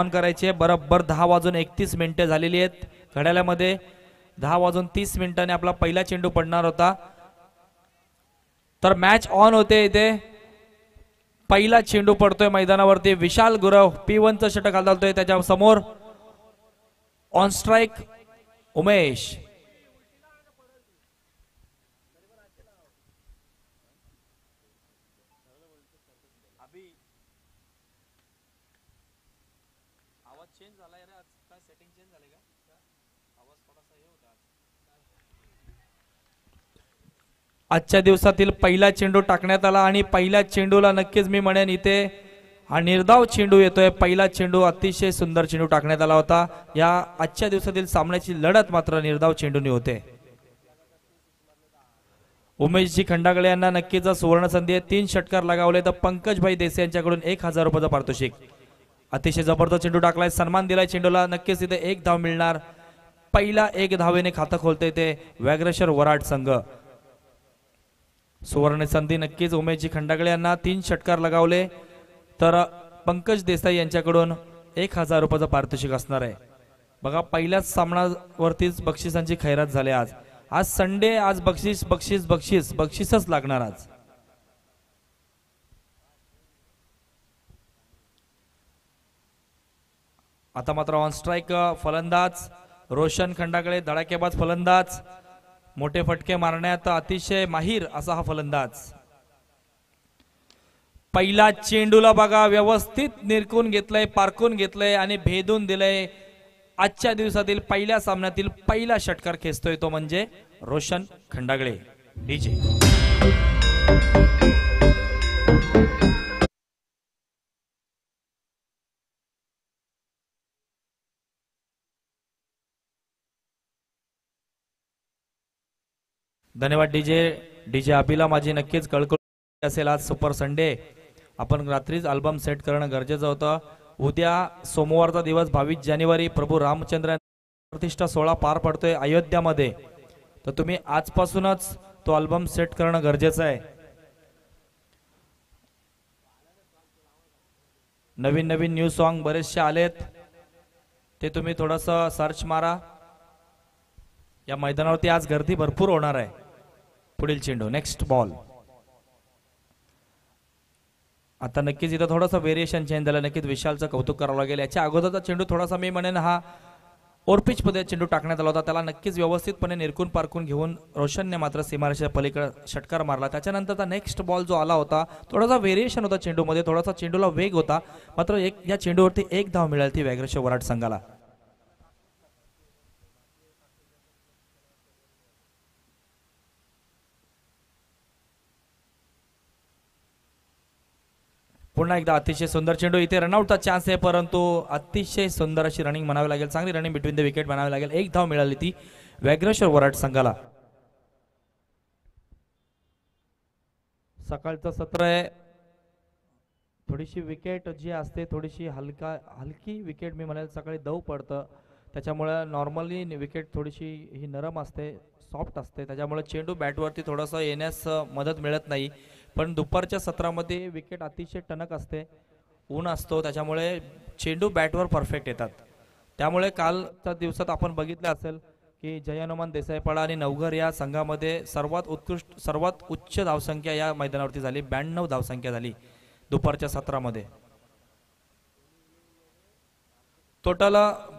on करायचे बरोबर दहा वाजून एकतीस मिनिटे झालेली आहेत मध्ये दहा वाजून तीस मिनिटांनी आपला पहिला चेंडू पडणार होता तर मॅच ऑन होते इथे पहिला चेंडू पडतोय मैदानावरती विशाल गुरव पी वनचं षटक त्याच्या समोर ऑन स्ट्राईक उमेश आजच्या दिवसातील पहिला चेंडू टाकण्यात आला आणि पहिल्या चेंडूला नक्कीच मी म्हणेन इथे हा निर्धाव चेंडू येतोय पहिला चेंडू अतिशय सुंदर चेंडू टाकण्यात आला होता या आजच्या दिवसातील सामन्याची लढत मात्र निर्धाव चेंडूने होते उमेशजी खंडागळे यांना नक्कीच सुवर्ण संधी आहे तीन षटकार लगावले तर पंकजभाई देसाई यांच्याकडून एक हजार रुपयाचा पारितोषिक अतिशय जबरदस्त चेंडू टाकलाय सन्मान दिलाय चेंडूला नक्कीच इथे एक धाव मिळणार पहिला एक धावेने खातं खोलते ते व्याघ्रेश्वर वराट संघ सुवर्ण संधी नक्कीच उमेशजी खंडागळे यांना तीन षटकार लगावले तर पंकज देसाई यांच्याकडून एक हजार रुपयाचं पारितोषिक असणार आहे बघा पहिल्याच सामनावरतीच बक्षिसांची खैरात झाली आज आज संडे आज बक्षीस बक्षीस बक्षीस बक्षीसच लागणार आज आता मात्र ऑन स्ट्राईक फलंदाज रोशन खंडाकडे धडाकेबाज फलंदाज मोठे फटके मारण्यात अतिशय माहीर असा हा फलंदाज पहिला चेंडूला बघा व्यवस्थित निरकून घेतलंय पारखून घेतलंय आणि भेदून दिलंय आजच्या दिवसातील पहिल्या सामन्यातील पहिला षटकार खेचतोय तो म्हणजे रोशन खंडागळे डीजे धन्यवाद डीजे डीजे अभिला माझी नक्कीच कळकळ असेल आज सुपर संडे आपण रात्रीच अल्बम सेट करणं गरजेचं होतं उद्या सोमवारचा दिवस बावीस जानेवारी प्रभू रामचंद्र प्रतिष्ठा सोहळा पार पडतोय अयोध्यामध्ये तर तुम्ही आजपासूनच तो अल्बम सेट करणं गरजेचं आहे नवीन नवीन न्यू सॉन्ग बरेचसे आलेत ते तुम्ही थोडंसं सर्च मारा या मैदानावरती आज गर्दी भरपूर होणार आहे पुढील चेंडू नेक्स्ट बॉल आता नक्कीच इथं थोडासा वेरिएशन चेंज झालं नक्कीच विशालचं कौतुक करावं लागेल याच्या अगोदरचा चेंडू थोडासा मी म्हणेन हा ओरपिच मध्ये चेंडू टाकण्यात आला होता त्याला नक्कीच व्यवस्थितपणे निरकून पारकून घेऊन रोशनने मात्र सीमारेषा पलीकडे षटकार मारला त्याच्यानंतरचा नेक्स्ट बॉल जो आला होता थोडासा वेरिएशन होता चेंडूमध्ये थोडासा चेंडूला वेग होता मात्र एक या चेंडूवरती एक धाव मिळाली ती व्याघ्रेश्वर वराट संघाला पुन्हा एकदा अतिशय सुंदर चेंडू इथे रनआउटचा चान्स आहे परंतु अतिशय सुंदर अशी रनिंग म्हणावी लागेल चांगली रनिंग बिटवीन द विकेट म्हणावी लागेल एक धाव मिळाली ती व्याघ्रेश्वर वराट संघाला सकाळचं सत्र आहे थोडीशी विकेट जी असते थोडीशी हलका हलकी विकेट मी म्हणाल सकाळी दव पडतं त्याच्यामुळं नॉर्मली विकेट थोडीशी ही नरम असते सॉफ्ट असते त्याच्यामुळे चेंडू बॅटवरती थोडंसं येण्यास मदत मिळत नाही पण दुपारच्या सत्रामध्ये विकेट अतिशय टणक असते ऊन असतो त्याच्यामुळे चेंडू बॅटवर परफेक्ट येतात त्यामुळे कालच्या दिवसात आपण बघितलं असेल की जयनुमान देसाईपाडा आणि नवघर या संघामध्ये सर्वात उत्कृष्ट सर्वात उच्च धावसंख्या या मैदानावरती झाली ब्याण्णव धावसंख्या झाली दुपारच्या सत्रामध्ये टोटल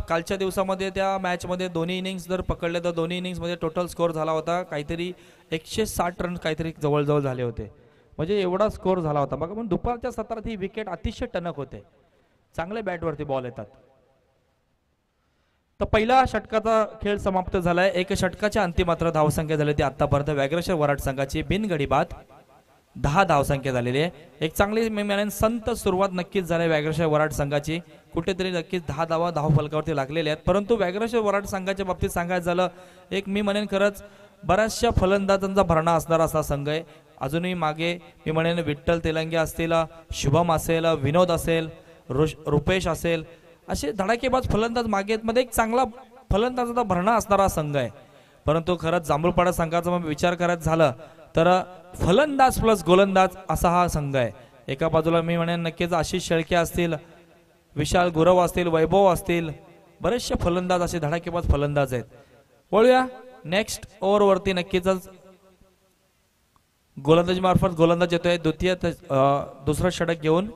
कालच्या दिवसामध्ये त्या मॅचमध्ये दोन्ही इनिंग्स जर पकडले तर दोन्ही इनिंग्समध्ये टोटल स्कोअर झाला होता काहीतरी एकशे साठ रन काहीतरी जवळजवळ झाले होते म्हणजे एवढा स्कोर झाला होता बघा पण दुपारच्या सत्रात ही विकेट अतिशय टनक होते चांगले बॅटवरती बॉल येतात तर पहिला षटकाचा खेळ समाप्त झालाय एक षटकाच्या अंतिम मात्र धावसंख्या झाली होती आतापर्यंत व्याघ्रेश्वर वराट संघाची बिनगडी दहा धावसंख्या झालेली आहे एक चांगली मी म्हणेन संत सुरुवात नक्कीच झाली व्याघ्रेश्वर वराट संघाची कुठेतरी नक्कीच दहा धावा धाव फलकावरती लागलेल्या आहेत परंतु व्याघ्रेश्वर वराट संघाच्या बाबतीत सांगायचं झालं एक मी म्हणेन खरंच बऱ्याचशा फलंदाजांचा भरणा असणारा असा संघ आहे अजूनही मागे मी म्हणेन विठ्ठल तेलंगे असतील शुभम असेल विनोद असेल रुपेश असेल असे धडाकेबाज फलंदाज मागेमध्ये मध्ये एक चांगला फलंदाजाचा भरणा असणारा संघ आहे परंतु खरंच जांभूळपाडा संघाचा मग विचार करायचा झाला तर फलंदाज प्लस गोलंदाज असा हा संघ आहे एका बाजूला मी म्हणेन नक्कीच आशिष शेळके असतील विशाल गुरव असतील वैभव असतील बरेचसे फलंदाज असे धडाकेबाज फलंदाज आहेत वळूया नेक्स्ट ओव्हरवरती नक्कीच गोलंदाजी मार्फत गोलंदाज येतोय द्वितीय दुसरा षटक घेऊन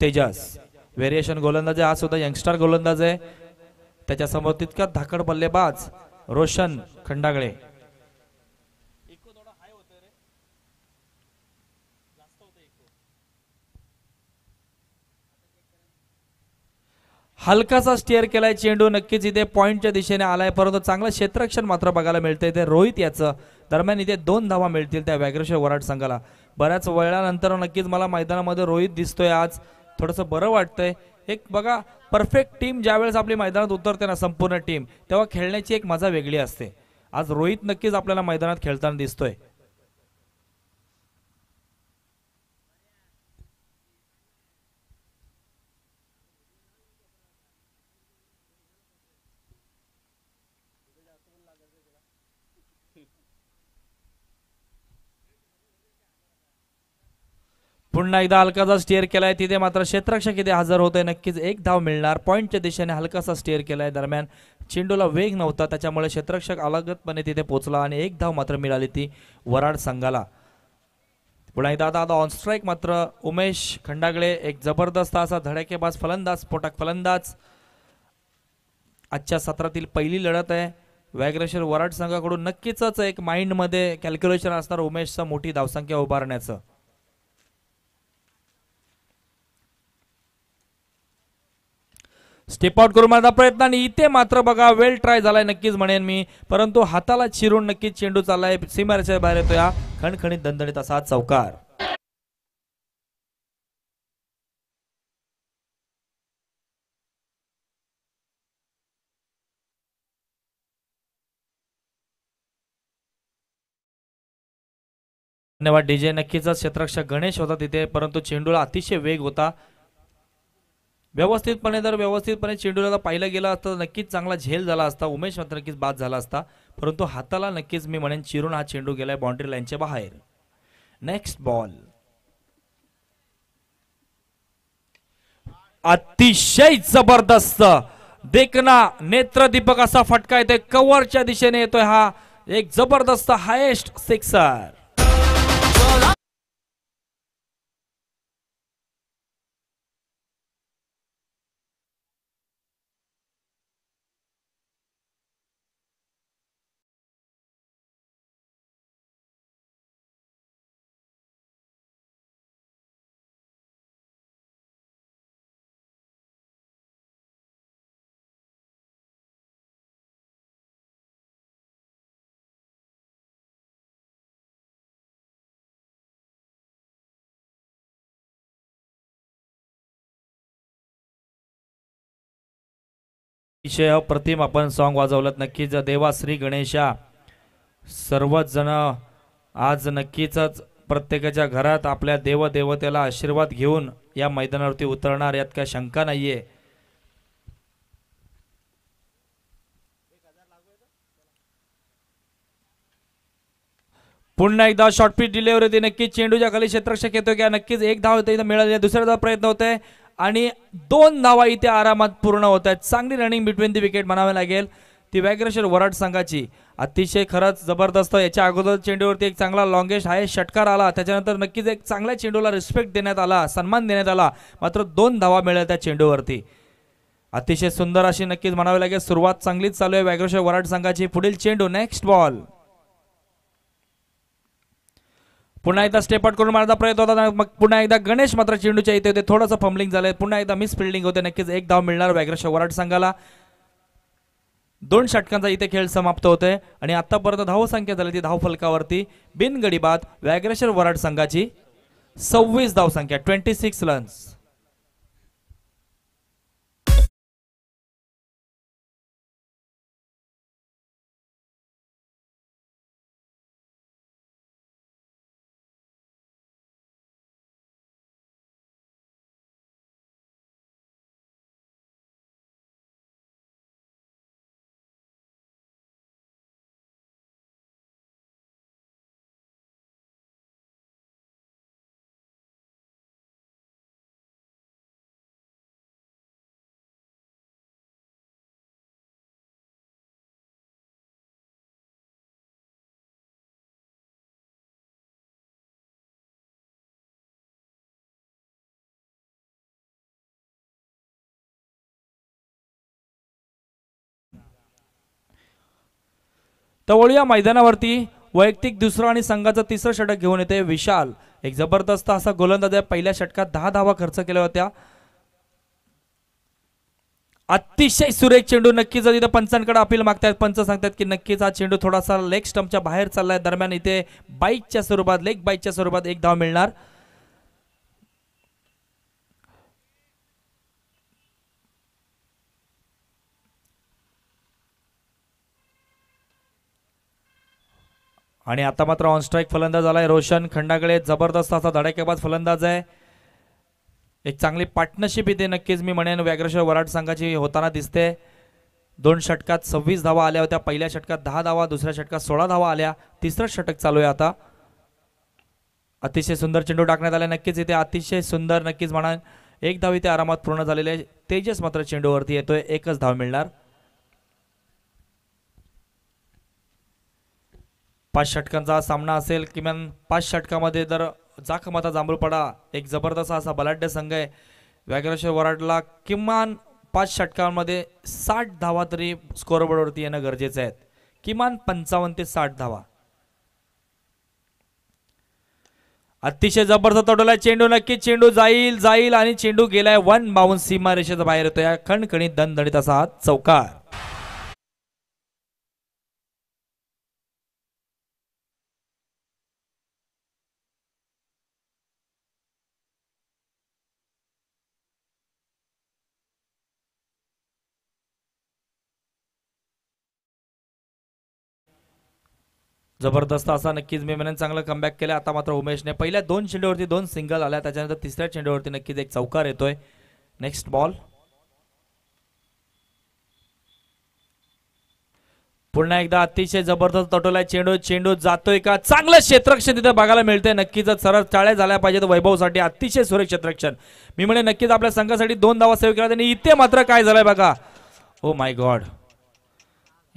तेजस व्हेरिएशन गोलंदाज आहे हा सुद्धा यंगस्टर गोलंदाज आहे त्याच्यासमोर तितका धाकड बल्लेबाज रोशन खंडागळे हलकासा स्टेअर केलाय चेंडू नक्कीच इथे पॉईंटच्या दिशेने आलाय परंतु चांगलं क्षेत्ररक्षण मात्र बघायला मिळतंय ते रोहित याचं दरम्यान इथे दोन धावा मिळतील त्या व्याघ्रेश्वर वराड संघाला बऱ्याच वेळानंतर नक्कीच मला मैदानामध्ये रोहित दिसतोय आज थोडंसं बरं वाटतंय एक बघा परफेक्ट टीम ज्यावेळेस आपली मैदानात उतरते ना संपूर्ण टीम तेव्हा खेळण्याची एक मजा वेगळी असते आज रोहित नक्कीच आपल्याला मैदानात खेळताना दिसतोय पुन्हा एकदा हलकासा स्टेअर केलाय तिथे मात्र क्षेत्रक्षक इथे हजर आहे नक्कीच एक धाव मिळणार पॉईंटच्या दिशेने हलकासा स्टेअर केलाय दरम्यान चेंडूला वेग नव्हता त्याच्यामुळे क्षेत्रक्षक अलगतपणे तिथे पोहोचला आणि एक धाव मात्र मिळाली ती वराड संघाला पुन्हा एकदा आता ऑन स्ट्राईक मात्र उमेश खंडागळे एक जबरदस्त असा धडकेबाज फलंदाज स्फोटक फलंदाज आजच्या सत्रातील पहिली लढत आहे व्याघ्रेश्वर वराड संघाकडून नक्कीच एक माइंडमध्ये कॅल्क्युलेशन असणार उमेशचा मोठी धावसंख्या उभारण्याचं स्टेप आउट करून माझा प्रयत्न आणि इथे मात्र बघा वेल ट्राय झालाय नक्कीच म्हणेन मी परंतु हाताला चिरून नक्कीच चेंडू चाललाय सीमारेच्या बाहेर येतो या खणखणीत दणदणीत असा चौकार धन्यवाद डीजे नक्कीच क्षेत्रक्ष गणेश होता तिथे परंतु चेंडूला अतिशय वेग होता व्यवस्थितपणे जर व्यवस्थितपणे चेंडूला पाहिला गेला असता नक्कीच चांगला झेल झाला असता उमेश मात्र नक्कीच बाद झाला असता परंतु हाताला नक्कीच मी म्हणेन चिरून हा चेंडू गेलाय बाउंड्री लाईनच्या बाहेर नेक्स्ट बॉल अतिशय जबरदस्त देखना नेत्रदीपक असा फटका येतोय कवरच्या दिशेने येतोय हा एक जबरदस्त हायेस्ट सिक्सर अतिशय अप्रतिम आपण सॉन्ग वाजवलं नक्कीच देवा श्री गणेशा सर्वच जण आज नक्कीच प्रत्येकाच्या घरात आपल्या देवदेवतेला आशीर्वाद घेऊन या मैदानावरती उतरणार यात काय शंका नाहीये पुन्हा एकदा शॉर्ट पिच होती नक्कीच चेंडूच्या खाली क्षेत्रक्षक येतो की नक्कीच एक धाव होते मिळाली दुसऱ्या धाव प्रयत्न होते आणि दोन धावा इथे आरामात पूर्ण होत आहेत चांगली रनिंग बिटवीन दी विकेट म्हणावी लागेल ती व्याघ्रेश्वर वराट संघाची अतिशय खरंच जबरदस्त याच्या अगोदर चेंडूवरती एक चांगला लॉंगेस्ट आहे षटकार आला त्याच्यानंतर नक्कीच एक चांगल्या चेंडूला रिस्पेक्ट देण्यात आला सन्मान देण्यात आला मात्र दोन धावा मिळेल त्या चेंडूवरती अतिशय सुंदर अशी नक्कीच म्हणावी लागेल सुरुवात चांगलीच चालू आहे व्याघ्रेश्वर वराट संघाची पुढील चेंडू नेक्स्ट बॉल पुन्हा एकदा स्टेप आउट करून मारण्याचा प्रयत्न होता मग पुन्हा एकदा गणेश मात्र चेंडूच्या इथे होते थोडंसं फंबलिंग झालंय पुन्हा एकदा मिस फिल्डिंग होते नक्कीच एक धाव मिळणार व्याघ्रश वराट संघाला दोन षटकांचा इथे खेळ समाप्त होतोय आणि आतापर्यंत धाव संख्या झाली ती धाव फलकावरती बिनगडी बाद वराट संघाची सव्वीस धावसंख्या ट्वेंटी सिक्स रन्स त्यामुळे या मैदानावरती वैयक्तिक दुसरं आणि संघाचं तिसरं षटक घेऊन येते विशाल एक जबरदस्त असा गोलंदाज आहे पहिल्या षटकात दहा धावा खर्च केल्या होत्या अतिशय सुरेख चेंडू नक्कीच इथे पंचांकडे अपील मागतात पंच सांगतात की नक्कीच हा चेंडू थोडासा लेग स्टम्पच्या बाहेर चाललाय दरम्यान इथे बाईकच्या स्वरूपात लेग बाईकच्या स्वरूपात एक धाव मिळणार आणि आता मात्र ऑन स्ट्राईक फलंदाज आलाय रोशन खंडाकडे जबरदस्त असा धडाकेबाज फलंदाज आहे एक चांगली पार्टनरशिप इथे नक्कीच मी म्हणेन व्याघ्रेश्वर वराट संघाची होताना दिसते दोन षटकात सव्वीस धावा आल्या होत्या पहिल्या षटकात दहा धावा दुसऱ्या षटकात सोळा धावा आल्या तिसरं षटक चालू आहे आता अतिशय सुंदर चेंडू टाकण्यात आला नक्कीच इथे अतिशय सुंदर नक्कीच म्हणा एक धाव इथे आरामात पूर्ण झालेले तेजस मात्र चेंडूवरती येतोय एकच धाव मिळणार पाच षटकांचा सामना असेल किमान पाच षटकामध्ये जर जाखमाता जांभूळपाडा एक जबरदस्त असा बलाढ्य संघ आहे व्याघ्रेश्वर वराडला किमान पाच षटकांमध्ये साठ धावा तरी स्कोरबोर्डवरती येणं गरजेचं आहे किमान पंचावन्न ते साठ धावा अतिशय जबरदस्त तोडला चेंडू नक्की चेंडू जाईल जाईल आणि चेंडू गेलाय वन बाऊन सीमा रेषेचा बाहेर येतो या खणखणीत दणदणीत असा हा चौकार जबरदस्त असा नक्कीच मी म्हणेन चांगलं कमबॅक केलं आता मात्र उमेशने पहिल्या दोन चेंडूवरती दोन सिंगल आल्या त्याच्यानंतर तिसऱ्या चेंडूवरती नक्कीच एक चौकार येतोय नेक्स्ट बॉल पुन्हा एकदा अतिशय जबरदस्त तटोला चेंडू चेंडू जातोय का चांगलं क्षेत्रक्षण तिथे बघायला मिळतंय नक्कीच सरळ चाळ्या झाल्या पाहिजेत वैभवसाठी अतिशय सुरेख क्षेत्रक्षण मी म्हणे नक्कीच आपल्या संघासाठी दोन दावा सेव्ह केला त्यांनी इथे मात्र काय झालंय बघा ओ माय गॉड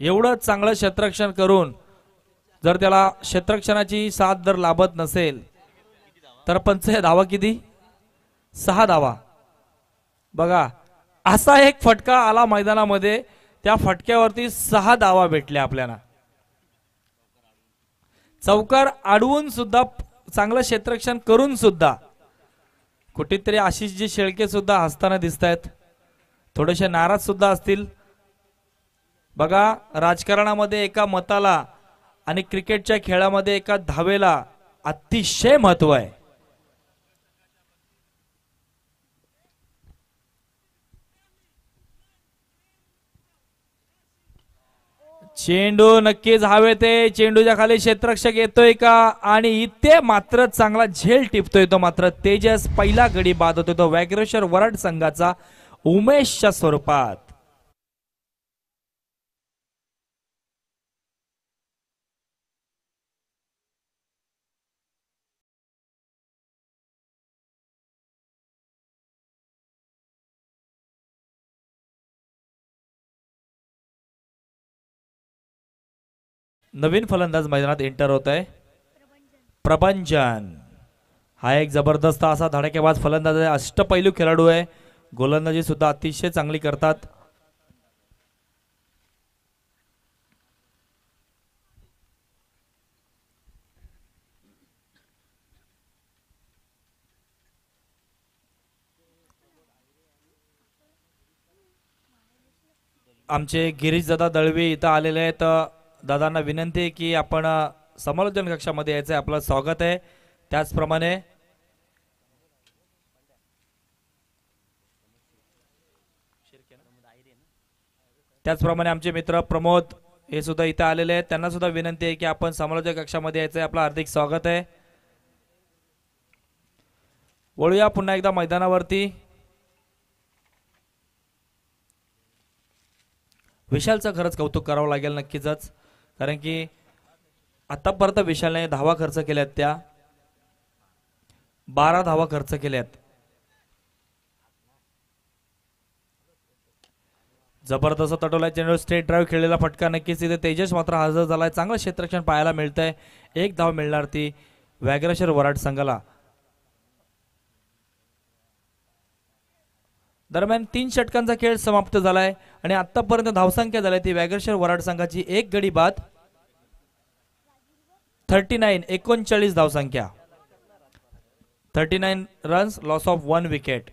एवढं चांगलं क्षेत्रक्षण करून जर त्याला क्षेत्रक्षणाची साथ जर लाभत नसेल तर पंच धावा किती सहा धावा बघा असा एक फटका आला मैदानामध्ये त्या फटक्यावरती सहा धावा भेटल्या आपल्याला चौकार अडवून सुद्धा चांगलं क्षेत्रक्षण करून सुद्धा कुठेतरी आशिषजी शेळके सुद्धा हसताना दिसत आहेत थोडेसे नाराज सुद्धा असतील बघा राजकारणामध्ये एका मताला आणि क्रिकेटच्या खेळामध्ये एका धावेला अतिशय महत्व आहे चेंडू नक्कीच हवे ते चेंडूच्या खाली क्षेत्रक्षक येतोय का आणि इथे मात्र चांगला झेल टिपतोय तो मात्र तेजस पहिला गडी बाद होतो तो वॅग्रेश्वर वराड संघाचा उमेशच्या स्वरूपात नवीन फलंदाज मैदानात एंटर होत आहे प्रभंजन हा एक जबरदस्त असा धडाकेबाज फलंदाज आहे अष्टपैलू खेळाडू आहे गोलंदाजी सुद्धा अतिशय चांगली करतात आमचे गिरीश दादा दळवी इथं आलेले आहेत दादांना विनंती आहे की आपण समालोचन कक्षामध्ये यायचं आपलं स्वागत आहे त्याचप्रमाणे त्याचप्रमाणे आमचे मित्र प्रमोद हे सुद्धा इथे आलेले आहेत त्यांना सुद्धा विनंती आहे की आपण समालोचक कक्षामध्ये यायचं आपलं हार्दिक स्वागत आहे वळूया पुन्हा एकदा मैदानावरती विशालचं खरंच कौतुक करावं लागेल नक्कीच कारण की आतापर्यंत विशालने धावा खर्च केल्यात त्या बारा धावा खर्च केल्यात जबरदस्त तटवलाय चेंडू स्टेट ड्राईव्ह खेळलेला फटका नक्कीच इथे तेजस मात्र हजर झालाय चांगलं क्षेत्रक्षण पाहायला मिळतंय एक धाव मिळणार ती व्याघ्रेश्वर वराड संघाला दरम्यान तीन षटकांचा खेळ समाप्त झालाय आणि आतापर्यंत धावसंख्या झाली ती व्याघ्रेश्वर वराड संघाची एक गडी बाद थर्टी नाईन एकोणचाळीस धावसंख्या thirty nine runs loss of one wicket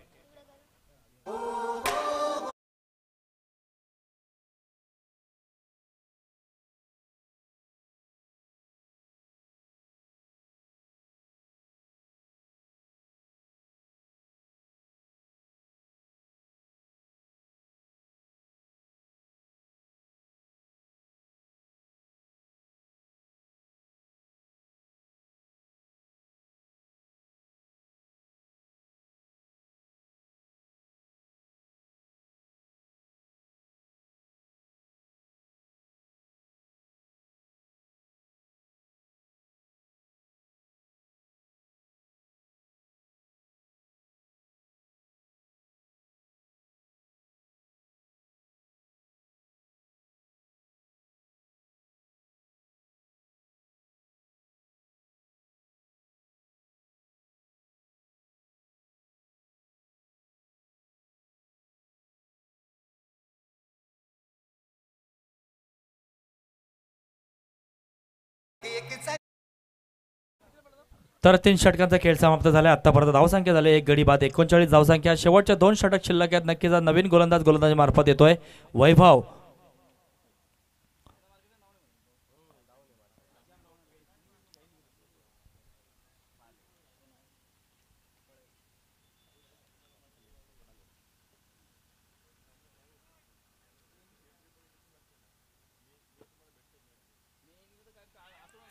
तर तीन षटकांचा खेळ समाप्त झाला आतापर्यंत धावसंख्या झाले एक गडी बाद एकोणचाळीस धावसंख्या शेवटच्या दोन षटक शिल्लक आहेत नक्कीच नवीन गोलंदाज गोलंदाजी मार्फत येतोय वैभव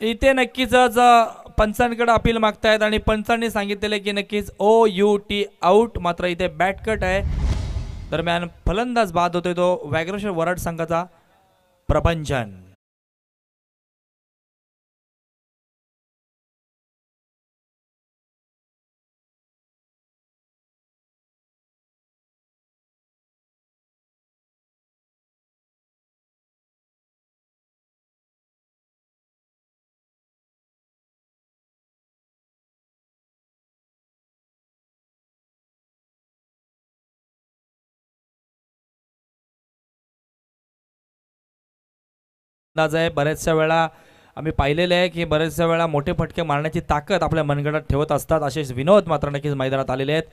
इथे नक्कीच पंचांकडे अपील मागतायत आणि पंचांनी सांगितलेले की नक्कीच ओ यू टी आऊट मात्र इथे बॅट कट आहे दरम्यान फलंदाज बाद होतोय तो वॅग्रेश्वर वराड संघाचा प्रभंजन आहे बऱ्याचशा वेळा आम्ही पाहिलेले आहे की बऱ्याचशा वेळा मोठे फटके मारण्याची ताकद आपल्या मनगटात ठेवत असतात असे विनोद मात्र नक्कीच मैदानात आलेले आहेत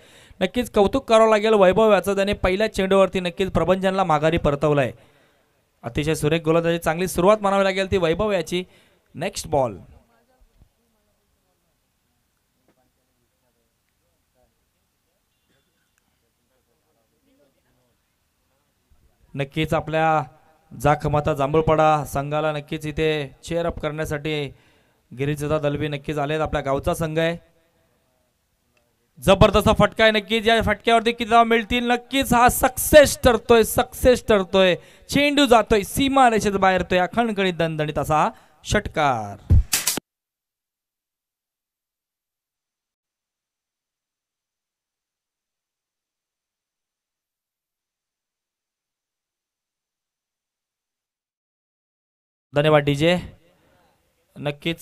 नक्कीच कौतुक करावं लागेल वैभव याचं त्याने पहिल्या चेंडूवरती नक्कीच प्रबंजनला माघारी परतवलं आहे अतिशय सुरेख गोलंदाजी चांगली सुरुवात म्हणावी लागेल ती वैभव याची नेक्स्ट बॉल नक्कीच आपल्या जाखमाता जांभूळपाडा संघाला नक्कीच इथे अप करण्यासाठी गिरीजदा दलवी नक्कीच आलेत आपल्या गावचा संघ आहे जबरदस्त फटका आहे नक्कीच या फटक्यावरती किती धावा मिळतील नक्कीच हा सक्सेस ठरतोय सक्सेस ठरतोय चेंडू जातोय सीमा रेषेत बाहेर तो अखणगणित दणदणीत असा षटकार धन्यवाद डीजे जे नक्कीच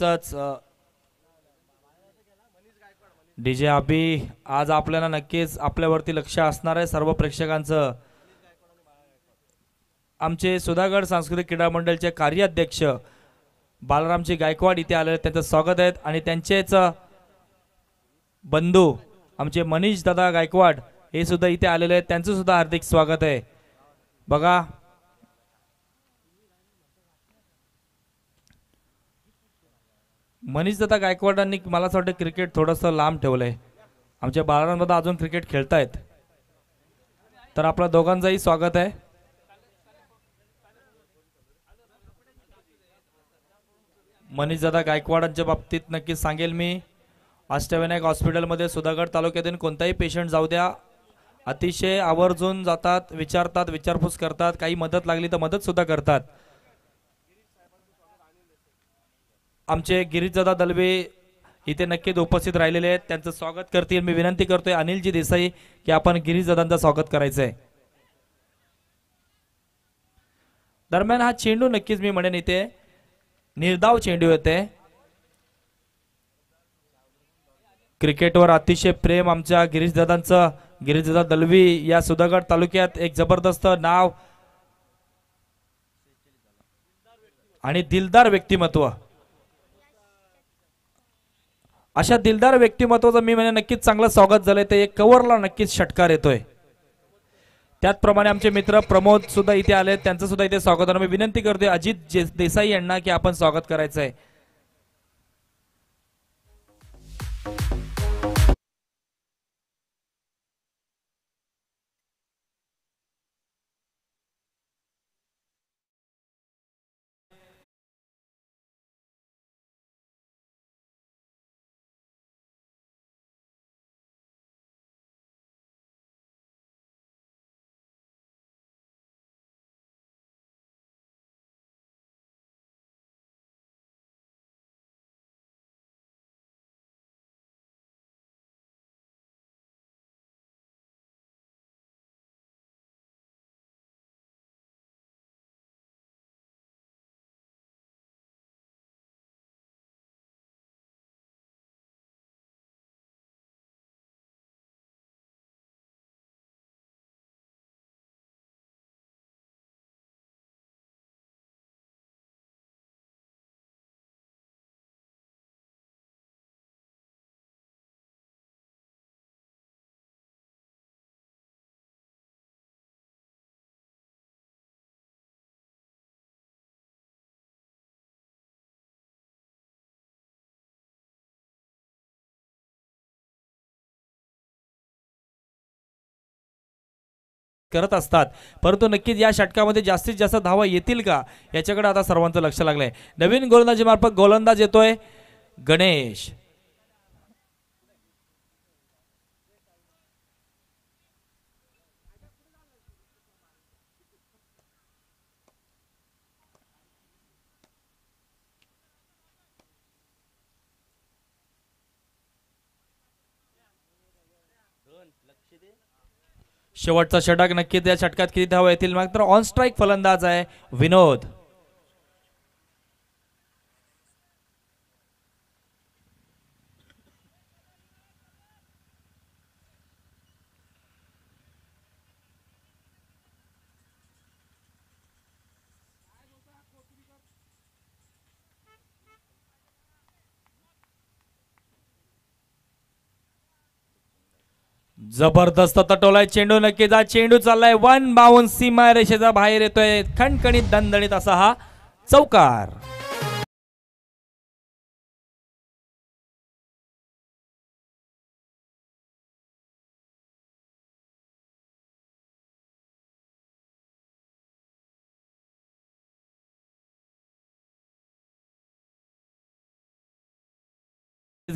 डी अभी आज आपल्याला नक्कीच आपल्यावरती लक्ष असणार आहे सर्व प्रेक्षकांचं आमचे सुधागड सांस्कृतिक क्रीडा मंडळचे कार्याध्यक्ष बालरामजी गायकवाड इथे आलेले त्यांचं स्वागत आहेत आणि त्यांचेच बंधू आमचे मनीष दादा गायकवाड हे सुद्धा इथे आलेले आहेत त्यांचं सुद्धा हार्दिक स्वागत आहे बघा मनीष दत्ता गायकवाडांनी मला असं वाटतं क्रिकेट थोडंसं लांब ठेवलं आहे आमच्या बाळांमध्ये अजून क्रिकेट खेळतायत तर आपला दोघांचंही स्वागत आहे मनीष दादा गायकवाडांच्या बाबतीत नक्कीच सांगेल मी अष्टविनायक हॉस्पिटलमध्ये सुधागड तालुक्यातून कोणताही पेशंट जाऊ द्या अतिशय आवर्जून जातात विचारतात विचारपूस करतात काही मदत लागली तर मदतसुद्धा करतात आमचे गिरीशदादा दलवे इथे नक्कीच उपस्थित राहिलेले आहेत त्यांचं स्वागत करतील मी विनंती करतोय अनिलजी देसाई की आपण गिरीशदादांचं स्वागत करायचं आहे दरम्यान हा चेंडू नक्कीच मी म्हणेन इथे निर्धाव चेंडू येते क्रिकेटवर अतिशय प्रेम आमच्या गिरीशदादांचं गिरीशदादा दलवी या सुधागड तालुक्यात एक जबरदस्त नाव आणि दिलदार व्यक्तिमत्व अशा दिलदार व्यक्तिमत्वाचं मी म्हणजे नक्कीच चांगलं स्वागत झालंय ते एक कवरला नक्कीच षटकार येतोय त्याचप्रमाणे आमचे मित्र प्रमोद सुद्धा इथे आले त्यांचं सुद्धा इथे स्वागत मी विनंती करतोय अजित देसाई यांना की आपण स्वागत करायचं आहे करत असतात परंतु नक्कीच या षटकामध्ये जास्तीत जास्त धावा येतील का याच्याकडे आता सर्वांचं लक्ष लागलंय नवीन गोलंदाजी मार्फत गोलंदाज येतोय गणेश शेवटचा षटक नक्कीच या षटकात किती धावा येतील मात्र ऑन स्ट्राईक फलंदाज आहे विनोद जबरदस्त तटवलाय चेंडू नक्की जा चेंडू चाललाय वन बावन सीमा रेषेचा बाहेर येतोय खणखणीत दणदणीत असा हा चौकार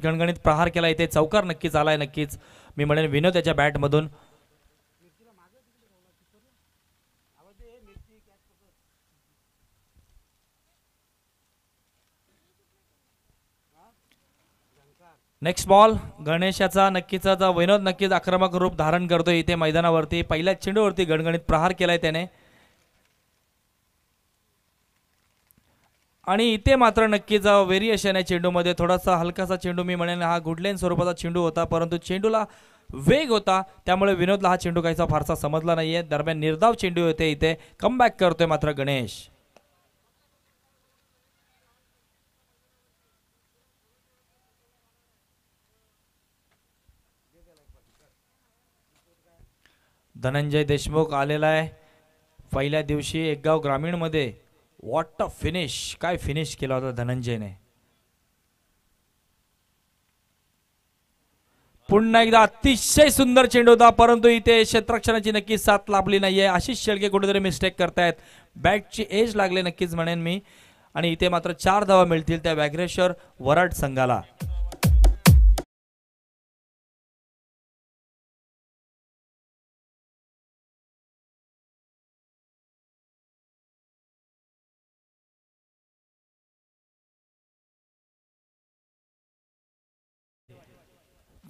गणगणित प्रहार केला इथे चौकार नक्कीच आलाय नक्कीच मी म्हणेन विनोद त्याच्या मधून नेक्स्ट बॉल गणेशाचा नक्कीच विनोद नक्कीच आक्रमक रूप धारण करतोय इथे मैदानावरती पहिल्या चेंडूवरती गणगणित प्रहार केलाय त्याने आणि इथे मात्र नक्कीच व्हेरिएशन आहे चेंडूमध्ये थोडासा हलकासा चेंडू मी म्हणेन हा गुडलेन स्वरूपाचा चेंडू होता परंतु चेंडूला वेग होता त्यामुळे विनोदला हा चेंडू काहीसा फारसा समजला नाहीये दरम्यान निर्धाव चेंडू होते इथे कमबॅक करतोय मात्र गणेश धनंजय देशमुख आलेला आहे पहिल्या दिवशी एकगाव गाव ग्रामीणमध्ये वॉट अ फिनिश काय फिनिश केला होता धनंजयने पुन्हा एकदा अतिशय सुंदर चेंडू होता परंतु इथे क्षेत्रक्षणाची नक्कीच साथ लाभली नाहीये अशीच शेळके कुठेतरी मिस्टेक करतायत बॅटची एज लागले नक्कीच म्हणेन मी आणि इथे मात्र चार धावा मिळतील त्या व्याघ्रेश्वर वराट संघाला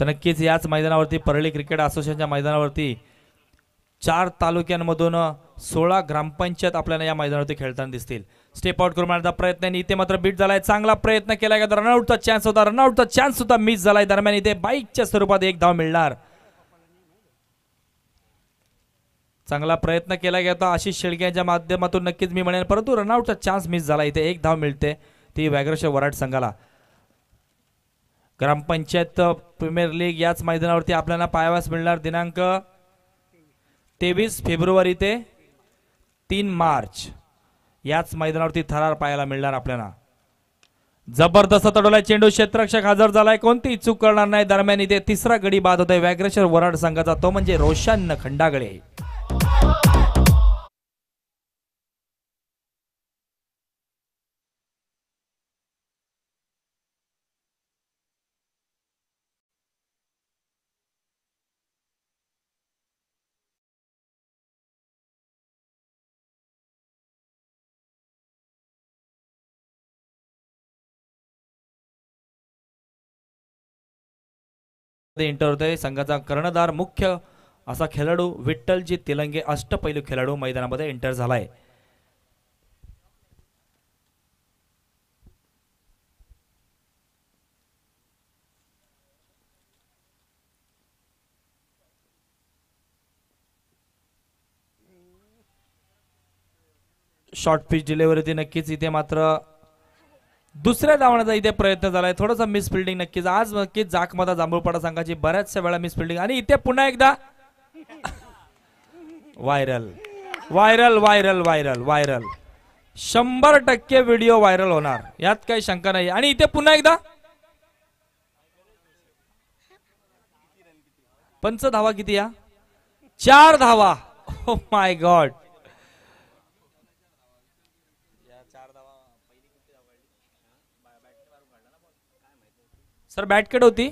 तर नक्कीच याच मैदानावरती परळी क्रिकेट असोसिएशनच्या मैदानावरती चार तालुक्यांमधून सोळा ग्रामपंचायत आपल्याला या मैदानावरती खेळताना दिसतील स्टेप आउट करून मारण्याचा प्रयत्न आणि इथे मात्र बीट झालाय चांगला प्रयत्न केला गेला रनआउटचा चान्स होता रनआउटचा चान्स सुद्धा मिस झालाय दरम्यान इथे बाईकच्या स्वरूपात एक धाव मिळणार चांगला प्रयत्न केला गेला होता आशिष शेळग्यांच्या माध्यमातून नक्कीच मी म्हणेन परंतु रनआउटचा चान्स मिस झाला इथे एक धाव मिळते ती व्याघ्रश वराट संघाला ग्रामपंचायत प्रीमियर लीग याच मैदानावरती आपल्याला पाहायला मिळणार दिनांक तेवीस फेब्रुवारी ते तीन मार्च याच मैदानावरती थरार पाहायला मिळणार आपल्याला जबरदस्त तडवलाय चेंडू क्षेत्ररक्षक हजर झालाय कोणती चूक करणार नाही दरम्यान इथे तिसरा गडी बाद होतोय व्याघ्रेश्वर वराड संघाचा तो म्हणजे रोशन खंडागळे ते होते संघाचा कर्णधार मुख्य असा खेळाडू विठ्ठलजी तेलंगे अष्टपैलू खेळाडू मैदानामध्ये एंटर झालाय शॉर्ट पिच ती नक्कीच इथे मात्र दुसऱ्या धावण्याचा इथे प्रयत्न झालाय थोडासा मिस मिसफिल्डिंग नक्कीच आज नक्कीच जाकमाता जांभूळपाडा संघाची बऱ्याचशा वेळा मिसफिल्डिंग आणि इथे पुन्हा एकदा viral viral viral viral viral शंभर टक्के व्हिडिओ व्हायरल होणार यात काही शंका नाही आणि इथे पुन्हा एकदा पंच धावा किती या चार धावा ओ माय गॉड सर बॅटकेट होती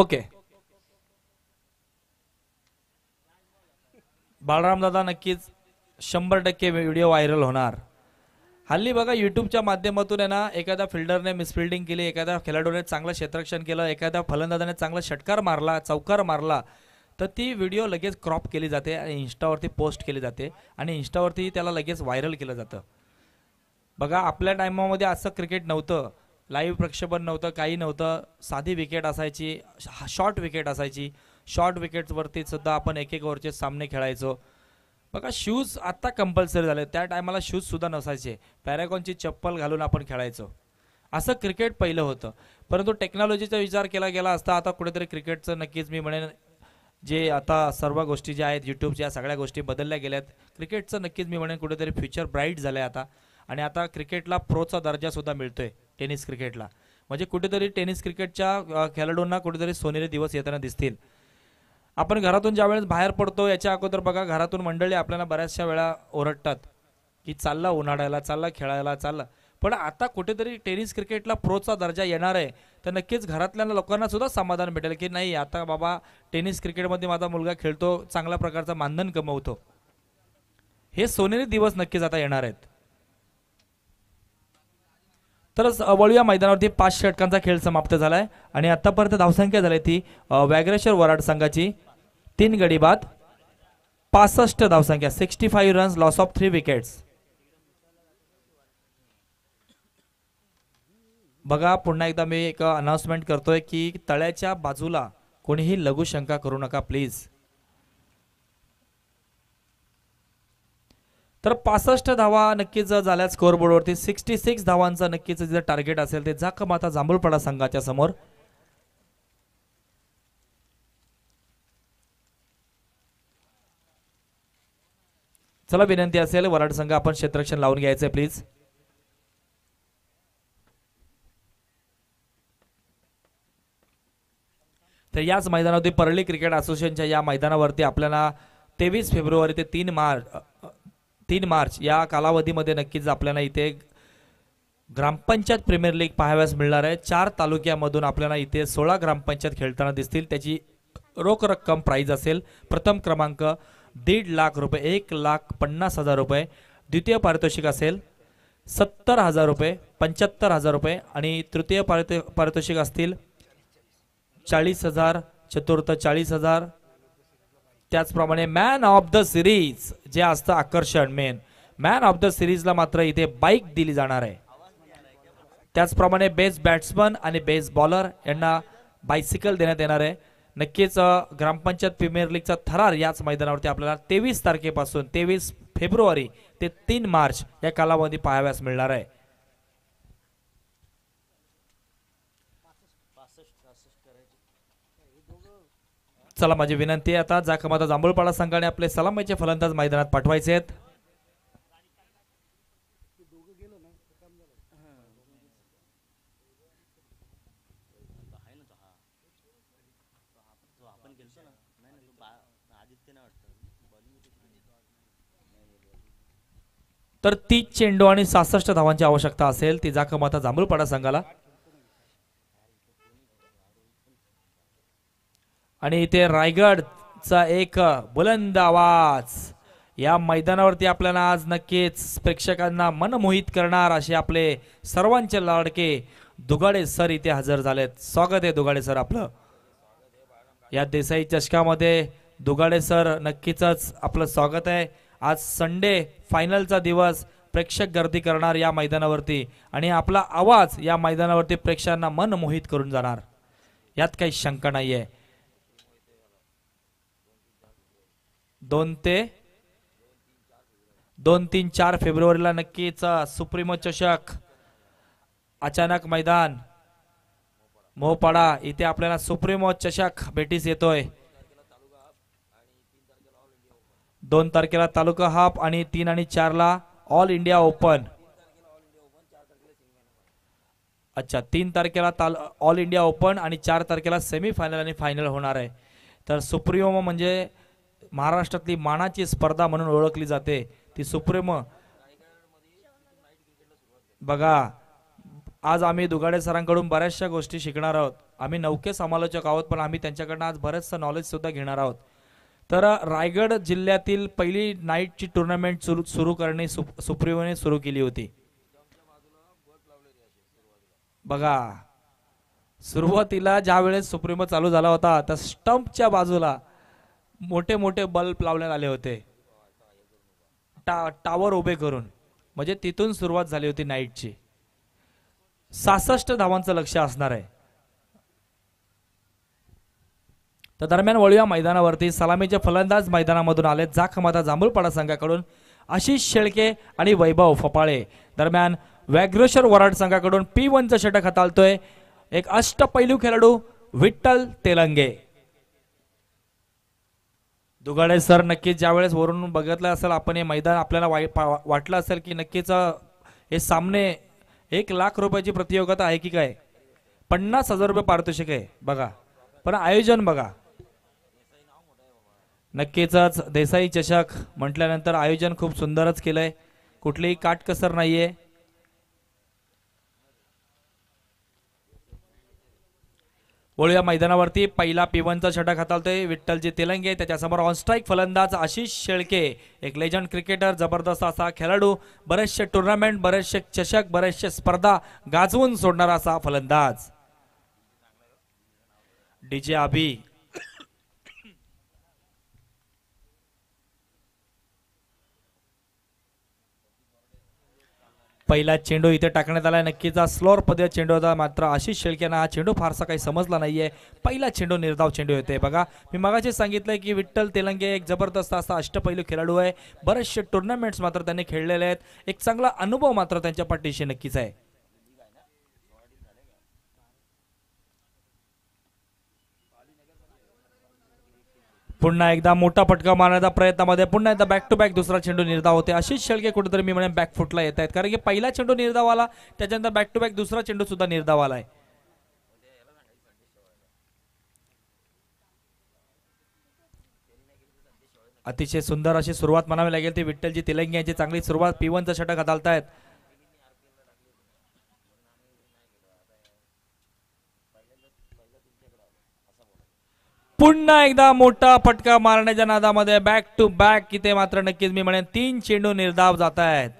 ओके बाळराम दादा नक्कीच शंभर टक्के व्हिडिओ व्हायरल होणार हल्ली बघा युट्यूबच्या माध्यमातून आहे ना एखाद्या फिल्डरने मिसफिल्डिंग केली एखाद्या खेळाडूने चांगलं क्षेत्ररक्षण केलं एखाद्या फलंदाजाने चांगला षटकार मारला चौकार मारला तर ती व्हिडिओ लगेच क्रॉप केली जाते आणि इन्स्टावरती पोस्ट केली जाते आणि इन्स्टावरती त्याला लगेच व्हायरल केलं जातं बघा आपल्या टायमामध्ये असं क्रिकेट नव्हतं लाईव्ह प्रक्षेपण नव्हतं काही नव्हतं साधी विकेट असायची शॉर्ट विकेट असायची शॉर्ट विकेटवरती सुद्धा आपण एक एक ओव्हरचे सामने खेळायचो बघा शूज आत्ता कंपल्सरी झाले त्या टायमाला शूजसुद्धा नसायचे पॅरागॉनची चप्पल घालून आपण खेळायचो असं क्रिकेट पहिलं होतं परंतु टेक्नॉलॉजीचा विचार केला गेला असता आता कुठेतरी क्रिकेटचं नक्कीच मी म्हणेन जे आता सर्व गोष्टी ज्या आहेत यूट्यूबच्या सगळ्या गोष्टी बदलल्या गेल्या आहेत क्रिकेटचं नक्कीच मी म्हणेन कुठेतरी फ्युचर ब्राईट झालं आहे आता आणि आता क्रिकेटला प्रोचा दर्जासुद्धा मिळतो आहे टेनिस क्रिकेटला म्हणजे कुठेतरी टेनिस क्रिकेटच्या खेळाडूंना कुठेतरी सोनेरी दिवस येताना दिसतील आपण घरातून ज्या वेळेस बाहेर पडतो याच्या अगोदर बघा घरातून मंडळी आपल्याला बऱ्याचशा वेळा ओरडतात की चालला उन्हाळ्याला चालला खेळायला चाललं पण आता कुठेतरी टेनिस क्रिकेटला प्रोचा दर्जा येणार आहे तर नक्कीच घरातल्या लोकांना सुद्धा समाधान भेटेल की नाही आता बाबा टेनिस क्रिकेटमध्ये माझा मुलगा खेळतो चांगल्या प्रकारचा मानधन कमवतो हे सोनेरी दिवस नक्कीच आता येणार आहेत तरच वळूया मैदानावरती पाच षटकांचा खेळ समाप्त झालाय आणि आतापर्यंत धावसंख्या झाली ती व्याघ्रेश्वर वराड संघाची तीन गडी बाद पासष्ट धावसंख्या sixty five runs loss of three wickets बघा पुन्हा एकदा मी एक अनाउन्समेंट करतोय की तळ्याच्या बाजूला कोणीही लघुशंका करू नका प्लीज तर पासष्ट धावा नक्कीच झाल्या स्कोअरबोर्डवरती सिक्स्टी सिक्स धावांचा नक्कीच जर टार्गेट असेल ते जाक माता जांभूळपाडा संघाच्या समोर चला विनंती असेल वराड संघ आपण क्षेत्रक्षण लावून घ्यायचंय प्लीज तर याच मैदानावरती परळी क्रिकेट असोसिएशनच्या या मैदानावरती आपल्याला तेवीस फेब्रुवारी ते तीन मार्च तीन मार्च या कालावधीमध्ये नक्कीच आपल्याला इथे ग्रामपंचायत प्रीमियर लीग पाहाव्यास मिळणार आहे चार तालुक्यामधून आपल्याला इथे सोळा ग्रामपंचायत खेळताना दिसतील त्याची रोख रक्कम प्राईज असेल प्रथम क्रमांक दीड लाख रुपये एक लाख पन्नास हजार रुपये द्वितीय पारितोषिक असेल सत्तर हजार रुपये पंच्याहत्तर हजार रुपये आणि तृतीय पारितो पारितोषिक असतील चाळीस हजार चतुर्थ चाळीस हजार त्याचप्रमाणे मॅन ऑफ द सिरीज जे असतं आकर्षण मेन मॅन ऑफ द सिरीजला मात्र इथे बाईक दिली जाणार आहे त्याचप्रमाणे बेस्ट बॅट्समन आणि बेस्ट बॉलर यांना बायसिकल देण्यात येणार आहे नक्कीच ग्रामपंचायत प्रीमियर लीगचा थरार याच मैदानावरती आपल्याला तेवीस तारखेपासून तेवीस फेब्रुवारी ते तीन मार्च या कालावधी पाहाव्यास मिळणार आहे चला माझी विनंती आता जाखमाता जांभूळपाडा संघाने आपले सलामीचे फलंदाज मैदानात पाठवायचे आहेत तर तीस चेंडू आणि सासष्ट धावांची आवश्यकता असेल ती जाखमाता जांभूळपाडा संघाला आणि इथे रायगडचा एक बुलंद आवाज या मैदानावरती आपल्याला आज नक्कीच प्रेक्षकांना मनमोहित करणार असे आपले सर्वांचे लाडके दुगाडे सर इथे हजर झालेत स्वागत आहे दुगाडे सर आपलं या देसाई चषकामध्ये दुगाडे सर नक्कीच आपलं स्वागत आहे आज संडे फायनलचा दिवस प्रेक्षक गर्दी करणार या मैदानावरती आणि आपला आवाज या मैदानावरती प्रेक्षकांना मन मोहित करून जाणार यात काही शंका नाही आहे दोन ते दोन तीन चार फेब्रुवारीला नक्कीच सुप्रीमो चषक अचानक मैदान मोहपाडा इथे आपल्याला सुप्रीमो चषक भेटीस येतोय दोन तारखेला तालुका हाफ आणि तीन आणि चारला ऑल इंडिया ओपन अच्छा तीन तारखेला ऑल इंडिया ओपन आणि चार तारखेला सेमीफायनल आणि फायनल होणार आहे तर सुप्रिमो म्हणजे महाराष्ट्रातली मानाची स्पर्धा म्हणून ओळखली जाते ती सुप्रेम बघा आज आम्ही दुगाडे सरांकडून बऱ्याचशा गोष्टी शिकणार आहोत आम्ही नौके समालोचक आहोत पण आम्ही त्यांच्याकडनं आज नॉलेज सुद्धा घेणार आहोत तर रायगड जिल्ह्यातील पहिली नाईटची टुर्नामेंट सुरू सुरू करणे सु सुरू केली होती बघा सुरुवातीला ज्या वेळेस सुप्रिमो चालू झाला होता तर स्टंपच्या बाजूला मोठे मोठे बल्ब लावण्यात आले होते टा टावर उभे करून म्हणजे तिथून सुरुवात झाली होती नाईटची सासष्ट धावांचं लक्ष असणार आहे तर दरम्यान वळूया मैदानावरती सलामीचे फलंदाज मैदानामधून आले माता जांभूळपाडा संघाकडून आशिष शेळके आणि वैभव फपाळे दरम्यान वॅग्रेशर वराड संघाकडून पी वनचं षटक हातालतोय एक अष्टपैलू खेळाडू विठ्ठल तेलंगे दुगाडे सर नक्कीच ज्यावेळेस वरून बघितलं असेल आपण हे मैदान आपल्याला वाटलं असेल की नक्कीच हे सामने एक लाख रुपयाची प्रतियोगिता आहे की काय पन्नास हजार रुपये पारितोषिक आहे बघा पण आयोजन बघा नक्कीच देसाई चषक म्हटल्यानंतर आयोजन खूप सुंदरच केलंय कुठलीही काटकसर नाहीये वळूया मैदानावरती पहिला पिवनचा षटक हाताळतोय विठ्ठलजी तेलंगे त्याच्यासमोर ऑनस्ट्राईक फलंदाज आशिष शेळके एक लेजंड क्रिकेटर जबरदस्त असा खेळाडू बरेचसे टुर्नामेंट बरेचसे चषक बरेचसे स्पर्धा गाजवून सोडणारा असा फलंदाज डीजे आभी पहिला चेंडू इथे टाकण्यात आला नक्कीच हा स्लोअर पद होता मात्र आशिष शेळकेना हा चेंडू फारसा काही समजला नाही आहे पहिला चेंडू निर्धाव चेंडू येते बघा मी मगाशी सांगितलं की विठ्ठल तेलंगे एक जबरदस्त असा अष्टपैलू खेळाडू आहे बरेचसे टुर्नामेंट्स मात्र त्यांनी खेळलेले आहेत एक चांगला अनुभव मात्र त्यांच्या पाठीशी नक्कीच आहे पुन्हा एकदा मोठा फटका मारण्याचा प्रयत्नामध्ये पुन्हा एकदा बॅक टू बॅक दुसरा चेंडू निर्धाव होते अशीच शेळके कुठेतरी मी म्हणे बॅक फुटला येत आहेत कारण की पहिला चेंडू निर्धाव आला त्याच्यानंतर बॅक टू बॅक दुसरा चेंडू सुद्धा निर्धाव आलाय अतिशय सुंदर अशी सुरुवात म्हणावी लागेल ती विठ्ठलजी तेलंगी यांची चांगली सुरुवात पिवनचं षटक घालतायत पुन्हा एकदा मोठा फटका मारण्याच्या नादामध्ये बॅक टू बॅक इथे मात्र नक्कीच मी म्हणेन तीन चेंडू निर्धाव जात आहेत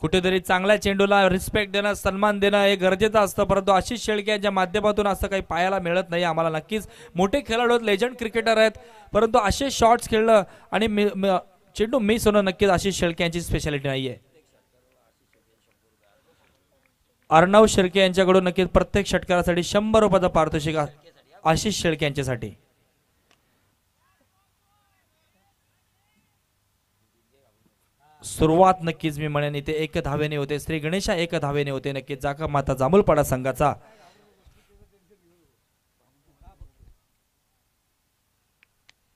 कुठेतरी चांगल्या चेंडूला रिस्पेक्ट देणं सन्मान देणं हे गरजेचं असतं परंतु आशिष शेळके माध्यमातून असं काही पाहायला मिळत नाही आम्हाला नक्कीच मोठे खेळाडू आहेत लेजंड क्रिकेटर आहेत परंतु असे शॉर्ट्स खेळणं आणि चेंडू मिस होणं नक्कीच अशी शेळके यांची स्पेशालिटी नाही आहे अर्णव शेळके यांच्याकडून नक्कीच प्रत्येक षटकारासाठी शंभर रुपयाचा पारितोषिक आशिष शेळके यांच्यासाठी सुरुवात नक्कीच मी म्हणेन इथे एक धावेने होते श्री गणेशा एक धावेने होते नक्कीच जाका माता जामुलपाडा संघाचा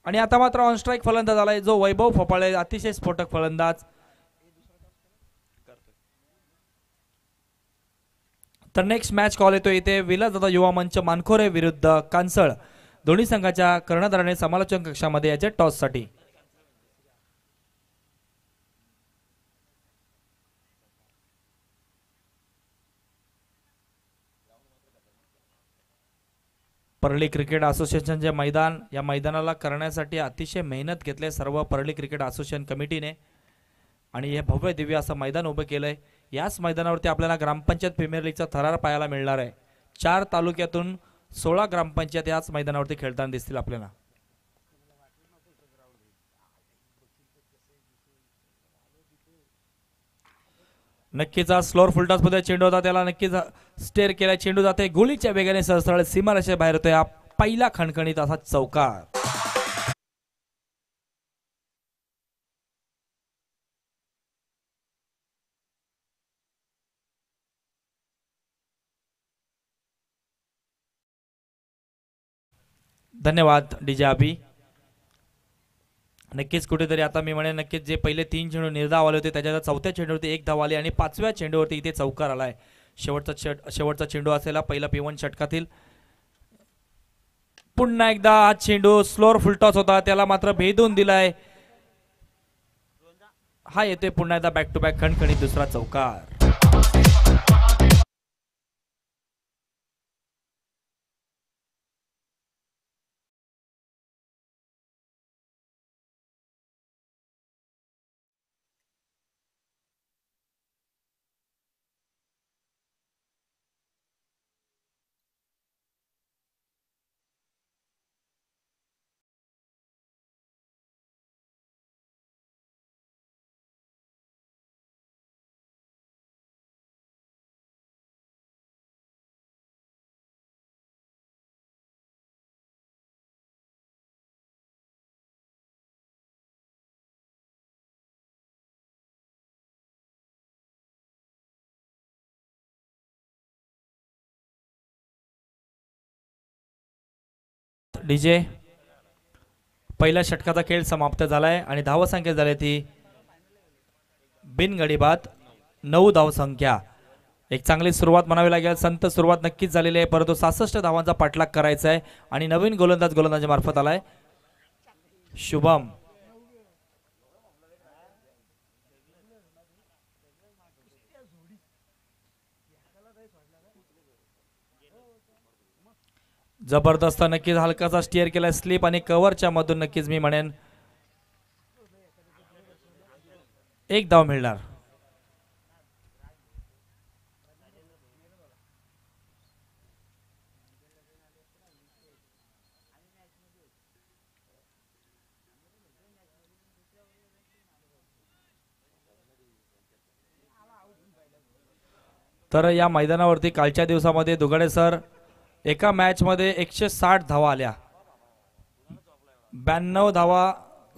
आणि आता मात्र ऑन स्ट्राईक फलंदाज आलाय जो वैभव फपाळे अतिशय स्फोटक फलंदाज तर नेक्स्ट मॅच कॉल येतो इथे विला दादा युवा मंच मानखोरे विरुद्ध कांसळ दोन्ही संघाच्या कर्णधाराने समालोचन कक्षामध्ये याच्या टॉससाठी परळी क्रिकेट असोसिएशनचे मैदान या मैदानाला करण्यासाठी अतिशय मेहनत घेतले सर्व परळी क्रिकेट असोसिएशन कमिटीने आणि हे भव्य दिव्य असं मैदान उभं केलं आहे याच मैदानावरती आपल्याला ग्रामपंचायत प्रीमियर लीगचा थरार पाहायला मिळणार आहे चार तालुक्यातून सोळा ग्रामपंचायत याच मैदानावरती खेळताना दिसतील आपल्याला नक्कीच आज स्लोअर मध्ये चेंडू होता त्याला नक्कीच स्टेअर केला चेंडू जाते गोळीच्या वेगाने सहस्राळ सीमारेषे बाहेर होतो पहिला खणखणीत असा चौकार धन्यवाद डीजे अभी नक्कीच कुठेतरी आता मी म्हणेन नक्कीच जे पहिले तीन चेंडू निर्धाव आले होते त्याच्या चौथ्या चेंडूवरती एक धाव आली आणि पाचव्या चेंडूवरती इथे चौकार आला आहे शेवटचा षट शेवटचा चेंडू असेल पहिला पिवन षटकातील पुन्हा एकदा हा चेंडू स्लोअर फुलटॉस होता त्याला मात्र भेदून दिलाय हा येतोय पुन्हा एकदा बॅक टू बॅक खणखणी दुसरा चौकार डीजे पहिला षटकाचा खेळ समाप्त झाला आहे आणि धावसंख्या झाली ती बिनगडीबाद नऊ धावसंख्या एक चांगली सुरुवात म्हणावी लागेल संत सुरुवात नक्कीच झालेली आहे परंतु सासष्ट धावांचा पाठलाग करायचा आहे आणि नवीन गोलंदाज गोलंदाजी मार्फत आलाय शुभम जबरदस्त नक्कीच हलकासा स्टिअर केला स्लिप आणि कव्हरच्या मधून नक्कीच मी म्हणेन एक धाव मिळणार तर या मैदानावरती कालच्या दिवसामध्ये दुगडे सर एका मॅचमध्ये एकशे साठ धावा आल्या ब्याण्णव धावा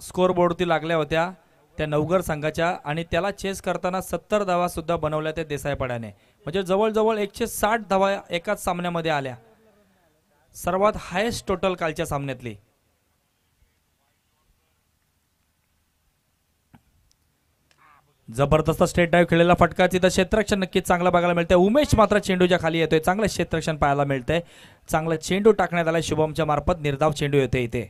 स्कोअरबोर्डवरती लागल्या होत्या त्या नवगर संघाच्या आणि त्याला चेस करताना सत्तर धावासुद्धा बनवल्या त्या देसाईपाड्याने म्हणजे जवळजवळ एकशे साठ धावा एकाच सामन्यामध्ये आल्या सर्वात हायेस्ट टोटल कालच्या सामन्यातली जबरदस्त स्टेट डाईव्ह खेळलेला फटका तिथं क्षेत्रक्षण नक्कीच चांगला बघायला मिळतंय उमेश मात्र चेंडूच्या खाली येतोय चांगलं क्षेत्रक्षण पाहायला मिळतंय चांगलं चेंडू टाकण्यात आला शुभमच्या मार्फत निर्धाव चेंडू येतोय इथे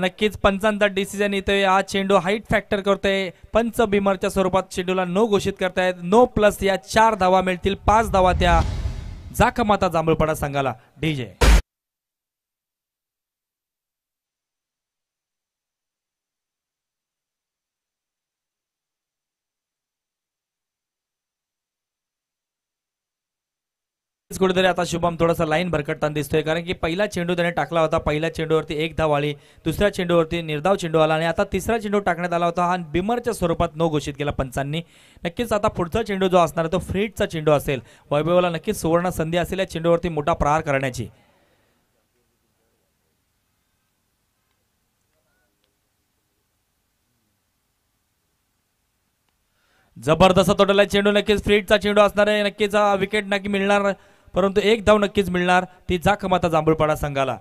नक्कीच पंचांचा डिसिजन येतोय हा चेंडू हाईट फॅक्टर करतोय पंच बिमरच्या स्वरूपात चेंडूला नो घोषित करतायत नो प्लस या चार धावा मिळतील पाच धावा त्या जाखमाता जांभूळपाडा संघाला डीजे कुठेतरी आता शुभम थोडासा लाईन भरकटताना दिसतोय कारण की पहिला चेंडू त्याने टाकला होता पहिल्या चेंडूवरती एक धावाळी दुसऱ्या चेंडूवरती निर्धाव चेंडू आला आणि आता तिसरा चेंडू टाकण्यात आला होता हा बिमरच्या स्वरूपात नो घोषित केला पंचांनी नक्कीच आता पुढचा चेंडू जो असणार तो फ्रीडचा चेंडू असेल वैभवला नक्कीच सुवर्ण संधी असेल या चेंडूवरती मोठा प्रहार करण्याची जबरदस्त तोडला चेंडू नक्कीच फ्रीडचा चेंडू असणार आहे नक्कीच विकेट नक्की मिळणार परंतु एक धाव नक्कीच मिळणार ती जाखमाता जांभूळपाडा संघाला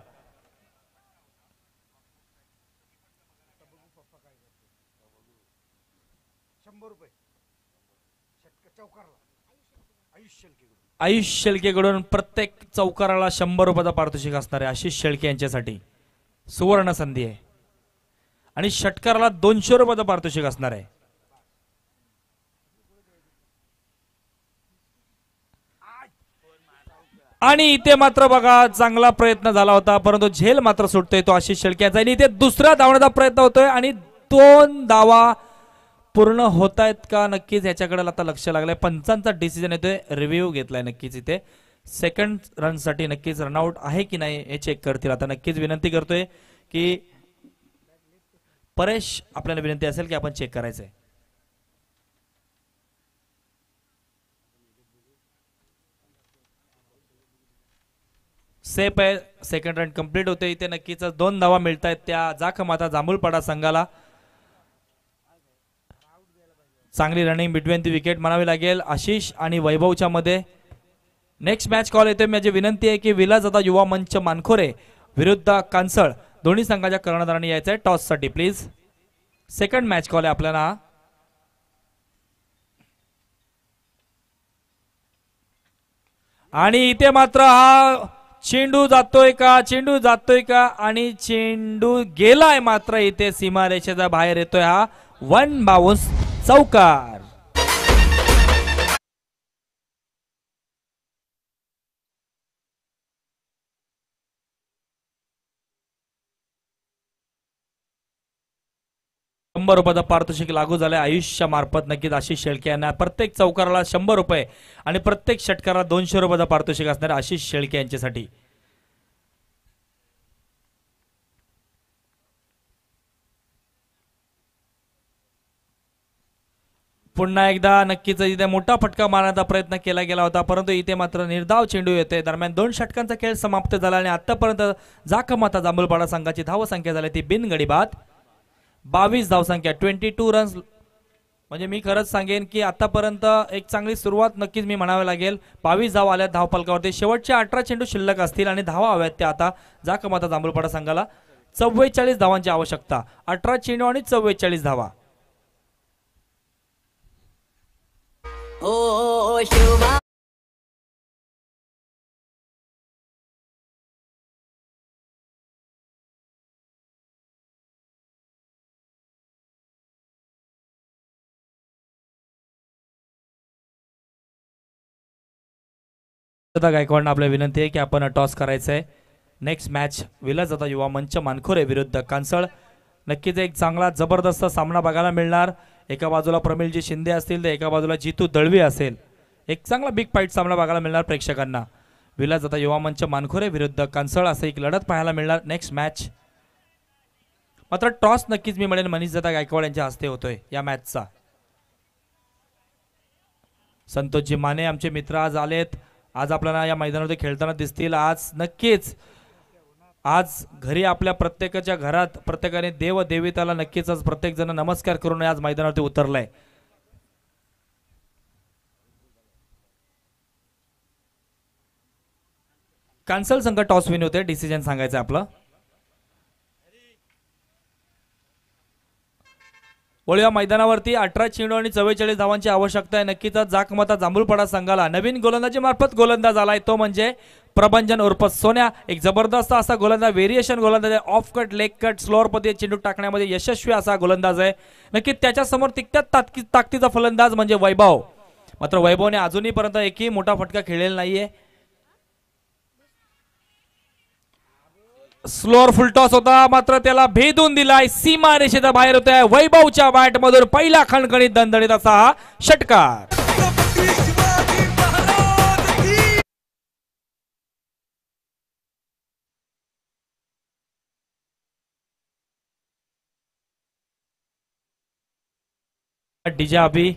आयुष शेळकेकडून प्रत्येक चौकाराला शंभर रुपयाचा पारितोषिक असणार आहे आशिष शेळके यांच्यासाठी सुवर्ण संधी आहे आणि षटकाराला दोनशे रुपयाचा पारितोषिक असणार आहे आणि इथे मात्र बघा चांगला प्रयत्न झाला होता परंतु झेल मात्र सुटतोय तो आशिष शेळक्याचा आणि इथे दुसरा धावण्याचा प्रयत्न होतोय आणि दोन धावा पूर्ण होत आहेत का नक्कीच याच्याकडे आता लक्ष लागलंय पंचांचा डिसिजन येतोय रिव्ह्यू घेतलाय नक्कीच इथे सेकंड रनसाठी नक्कीच रनआउट आहे की नाही हे चेक करतील आता नक्कीच विनंती करतोय की परेश आपल्याला विनंती असेल की आपण चेक करायचंय सेफ आहे सेकंड रन कंप्लीट होते इथे नक्कीच दोन धावा मिळत आहेत त्या माथा जांभूळपाडा संघाला चांगली रनिंग बिटवीन ती विकेट म्हणावी लागेल आशिष आणि वैभवच्या मध्ये नेक्स्ट मॅच कॉल येते माझी विनंती आहे की विला आता युवा मंच मानखोरे विरुद्ध कांसळ दोन्ही संघाच्या कर्णधारांनी यायचं आहे टॉससाठी प्लीज सेकंड मॅच कॉल आहे आपल्याला आणि इथे मात्र हा चेंडू जातोय का चेंडू जातोय का आणि चेंडू गेलाय मात्र इथे सीमारेषेचा बाहेर येतोय हा वन बाऊस चौका शंभर रुपयाचा पारितोषिक लागू झाले आयुष्या मार्फत नक्कीच आशिष शेळके यांना प्रत्येक चौकाराला शंभर रुपये आणि प्रत्येक षटकाराला दोनशे रुपयाचा पारितोषिक असणार आशिष शेळके यांच्यासाठी पुन्हा एकदा नक्कीच इथे मोठा फटका मारण्याचा प्रयत्न केला गेला होता परंतु इथे मात्र निर्धाव चेंडू येते दरम्यान दोन षटकांचा खेळ समाप्त झाला आणि आतापर्यंत जाखमाता जांभूलपाडा संघाची धावसंख्या झाली ती बिनगडी बावीस धावसंख्या ट्वेंटी टू रन्स म्हणजे मी खरंच सांगेन की आतापर्यंत एक चांगली सुरुवात नक्कीच मी म्हणावी लागेल बावीस धाव आल्यात धावपालकावरती शेवटच्या अठरा चेंडू शिल्लक असतील आणि धावा हव्यात त्या आता आता जांभूळपाडा संघाला चव्वेचाळीस धावांची आवश्यकता अठरा चेंडू आणि चव्वेचाळीस धावा ओ शिवा गायकवाडनं आपल्या विनंती आहे की आपण टॉस करायचं आहे नेक्स्ट मॅच विला जाता युवा मंच मानखोरे विरुद्ध कांसळ नक्कीच एक चांगला जबरदस्त सामना बघायला मिळणार एका बाजूला प्रमिलजी शिंदे असतील तर एका बाजूला जितू दळवी असेल एक चांगला बिग फाईट सामना बघायला मिळणार प्रेक्षकांना विला जाता युवा मंच मानखोरे विरुद्ध कांसळ असं एक लढत पाहायला मिळणार नेक्स्ट मॅच मात्र टॉस नक्कीच मी म्हणेन मनीष दादा गायकवाड यांच्या हस्ते होतोय या मॅचचा संतोषजी माने आमचे मित्र आज आलेत आज आपल्याला या मैदानावरती खेळताना दिसतील आज नक्कीच आज घरी आपल्या प्रत्येकाच्या घरात प्रत्येकाने देव देवीताला नक्कीच आज प्रत्येकजण नमस्कार करून आज मैदानावरती उतरलाय कॅन्सल संघ टॉस विन होते डिसिजन सांगायचं आपलं वळीवा मैदानावरती अठरा चेंडू आणि चव्वेचाळीस धावांची आवश्यकता आहे नक्कीच जाकमता जांभूळपडा संघाला नवीन गोलंदाजी मार्फत गोलंदाज आलाय तो म्हणजे प्रभंजन उर्फ सोन्या एक जबरदस्त असा गोलंदाज व्हेरिएशन गोलंदाज आहे off cut leg cut slower पद्धती चेंडू टाकण्यामध्ये यशस्वी असा गोलंदाज आहे नक्कीच त्याच्यासमोर समोर ताकती ताकदीचा फलंदाज म्हणजे वैभव मात्र वैभवने अजूनही पर्यंत एकही मोठा फटका खेळलेला नाहीये स्लोअर फुलटॉस होता मात्र त्याला भेदून दिलाय सीमा रेषेचा बाहेर आहे वैभवच्या बॅट मधून पहिला खणखणीत दणदणीत असा हा षटकार डीजा अभि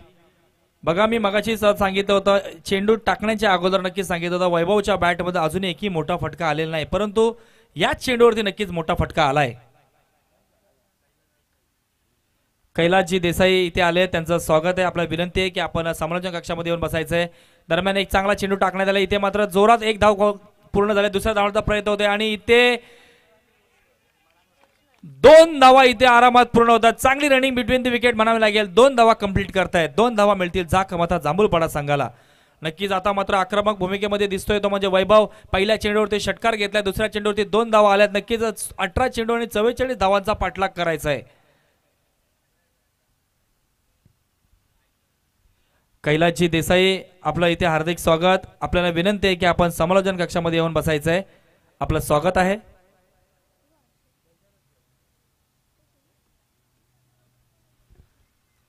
बघा मी मगाशी सांगितलं होतं चेंडू टाकण्याच्या अगोदर नक्की सांगितलं होतं वैभवच्या बॅटमध्ये अजून एकही मोठा फटका आलेला नाही परंतु याच चेंडूवरती नक्कीच मोठा फटका आलाय कैलासजी देसाई इथे आले त्यांचं स्वागत आहे आपल्याला विनंती आहे की आपण समालोचन कक्षामध्ये येऊन बसायचं आहे दरम्यान एक चांगला चेंडू टाकण्यात आला इथे मात्र जोरात एक धाव पूर्ण झाले दुसऱ्या धावण्याचा प्रयत्न होते आणि इथे दोन धावा इथे आरामात पूर्ण होतात चांगली रनिंग बिटवीन द विकेट म्हणावी लागेल दोन धावा कंप्लीट करतायत दोन धावा मिळतील जा कमाता जांभूळपाडा संघाला नक्कीच आता मात्र आक्रमक भूमिकेमध्ये दिसतोय तो म्हणजे वैभव पहिल्या चेंडूवरती षटकार घेतला दुसऱ्या चेंडूवरती दोन धावा आल्यात नक्कीच अठरा चेंडू आणि चव्वेचाळीस धावांचा पाठलाग करायचा आहे कैलासजी देसाई आपलं इथे हार्दिक स्वागत आपल्याला विनंती आहे की आपण समालोचन कक्षामध्ये येऊन बसायचं आहे आपलं स्वागत आहे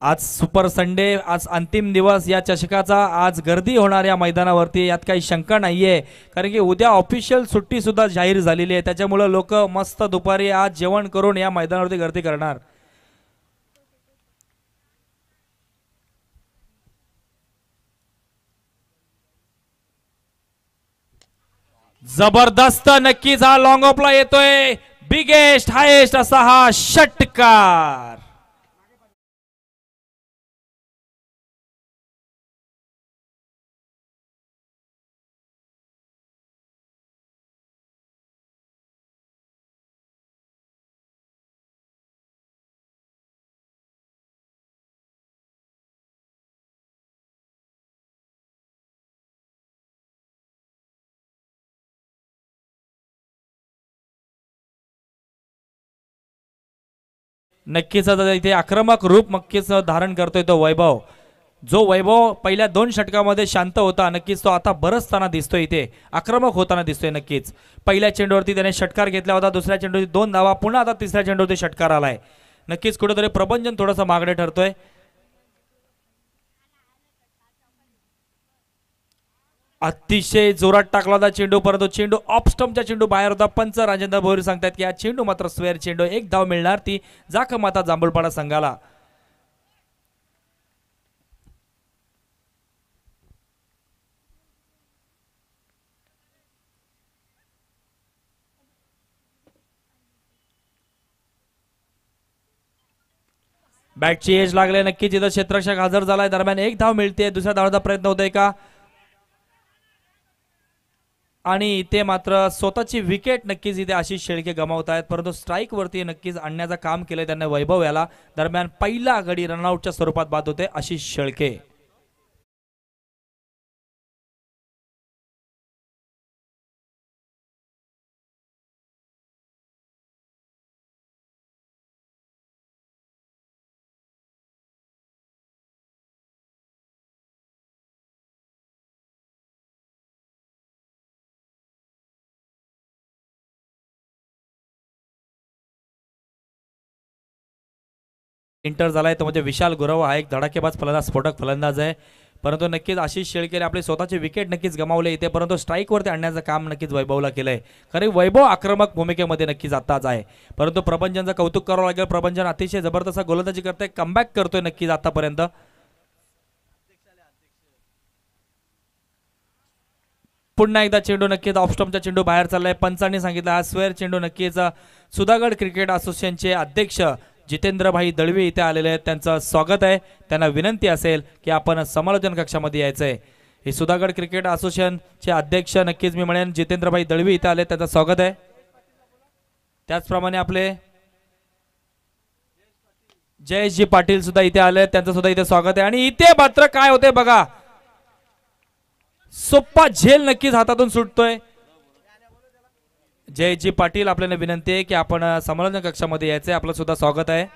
आज सुपर संडे आज अंतिम दिवस या चषकाचा आज गर्दी होणार या मैदानावरती यात काही शंका नाही आहे कारण की उद्या ऑफिशियल सुट्टीसुद्धा जाहीर झालेली आहे त्याच्यामुळं लोक मस्त दुपारी आज जेवण करून या मैदानावरती गर्दी करणार जबरदस्त नक्कीच हा लॉंग ऑफला येतोय बिगेस्ट हायेस्ट असा हा षटकार नक्कीच आता इथे आक्रमक रूप नक्कीच धारण करतोय तो वैभव जो वैभव पहिल्या दोन षटकामध्ये शांत होता नक्कीच तो आता बरसताना दिसतोय इथे आक्रमक होताना दिसतोय नक्कीच पहिल्या चेंडूवरती त्याने षटकार घेतला होता दुसऱ्या चेंडूवरती दोन धावा पुन्हा आता तिसऱ्या चेंडूवरती षटकार आलाय नक्कीच कुठेतरी प्रबंजन थोडंसं मागणे ठरतोय अतिशय जोरात टाकला होता चेंडू परंतु चेंडू चा चेंडू बाहेर होता पंच राजेंद्र भोरी सांगतात की हा चेंडू मात्र स्वेअर चेंडू एक धाव मिळणार ती माता जांभूळपाडा संघाला बॅटची एज लागले नक्कीच इथं क्षेत्रक्षक हजर झालाय दरम्यान एक धाव मिळते दुसऱ्या धावाचा प्रयत्न होतोय का आणि ते मात्र स्वतःची विकेट नक्कीच इथे आशिष शेळके गमावत आहेत परंतु स्ट्राईकवरती नक्कीच आणण्याचं काम केलंय त्यांना वैभव याला दरम्यान पहिला गडी रनआउटच्या स्वरूपात बाद होते आशिष शेळके इंटर झालाय तो म्हणजे विशाल गुरव हा एक धडाकेबाज फलंदाज स्फोटक फलंदाज आहे परंतु नक्कीच आशिष शेळकेने आपले स्वतःचे विकेट नक्कीच गमावले इथे परंतु स्ट्राईकवरती आणण्याचं काम नक्कीच वैभवला केलं आहे वैभव आक्रमक भूमिकेमध्ये नक्कीच आताच आहे परंतु प्रपंचनचं कौतुक करावं लागेल प्रबंजन अतिशय जबरदस्त गोलंदाजी करते कमबॅक करतोय नक्कीच आतापर्यंत पुन्हा एकदा चेंडू नक्कीच ऑफस्टॉमचा चेंडू बाहेर चाललाय पंचांनी सांगितलं हा स्वेअर चेंडू नक्कीच सुधागड क्रिकेट असोसिएशनचे अध्यक्ष जितेंद्रभाई दळवी इथे आलेले आहेत त्यांचं स्वागत आहे त्यांना विनंती असेल की आपण समालोचन कक्षामध्ये यायचं आहे हे सुधागड क्रिकेट असोसिएशनचे अध्यक्ष नक्कीच मी म्हणेन जितेंद्रभाई दळवी इथे आले त्यांचं स्वागत आहे त्याचप्रमाणे आपले जयेशजी पाटील सुद्धा इथे आले त्यांचं सुद्धा इथे स्वागत आहे आणि इथे मात्र काय होते बघा सोप्पा झेल नक्कीच हातातून सुटतोय जयजी पाटील आपल्याला विनंती आहे की आपण समालोचना कक्षामध्ये यायचं आपलं सुद्धा स्वागत आहे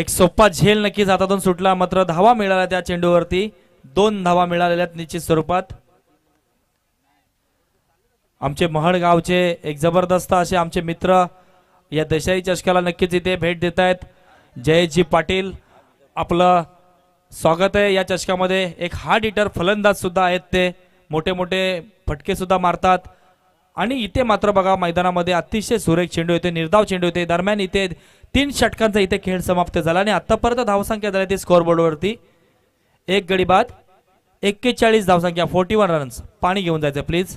एक सोप्पा झेल नक्कीच हातातून सुटला मात्र धावा मिळाला त्या चेंडूवरती दोन धावा मिळालेल्या निश्चित स्वरूपात आमचे गावचे एक जबरदस्त असे आमचे मित्र या दशाई चषकाला नक्कीच इथे भेट देत आहेत जयजी पाटील आपलं स्वागत आहे या चषकामध्ये एक हार्ड हिटर फलंदाज सुद्धा आहेत ते मोठे मोठे फटके सुद्धा मारतात आणि इथे मात्र बघा मैदानामध्ये अतिशय सुरेख चेंडू येते निर्धाव चेंडू येते दरम्यान इथे तीन षटकांचा इथे खेळ समाप्त झाला आणि आतापर्यंत धावसंख्या झाली ती स्कोअरबोर्डवरती एक गडी बाद एक्केचाळीस धावसंख्या फोर्टी वन रन्स पाणी घेऊन जायचं प्लीज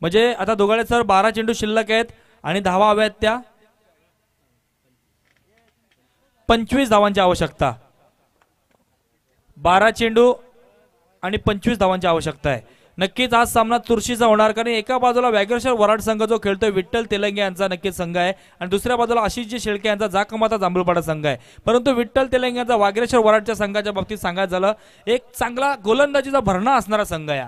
म्हणजे आता दोघाडे सर बारा चेंडू शिल्लक आहेत आणि धावा हव्या आहेत त्या पंचवीस धावांची आवश्यकता बारा चेंडू आणि पंचवीस धावांची आवश्यकता आहे नक्कीच आज सामना तुरशीचा होणार कारण एका बाजूला व्याघ्रेश्वर वराड संघ जो खेळतोय विठ्ठल तेलंगे यांचा नक्कीच संघ आहे आणि दुसऱ्या बाजूला आशिषजी शेळके यांचा जाकमाचा जांभूळपाडा संघ आहे परंतु विठ्ठल तेलंगे यांचा वाघ्रेश्वर वराडच्या संघाच्या बाबतीत सांगायचं झालं एक चांगला गोलंदाजीचा भरणा असणारा संघ आहे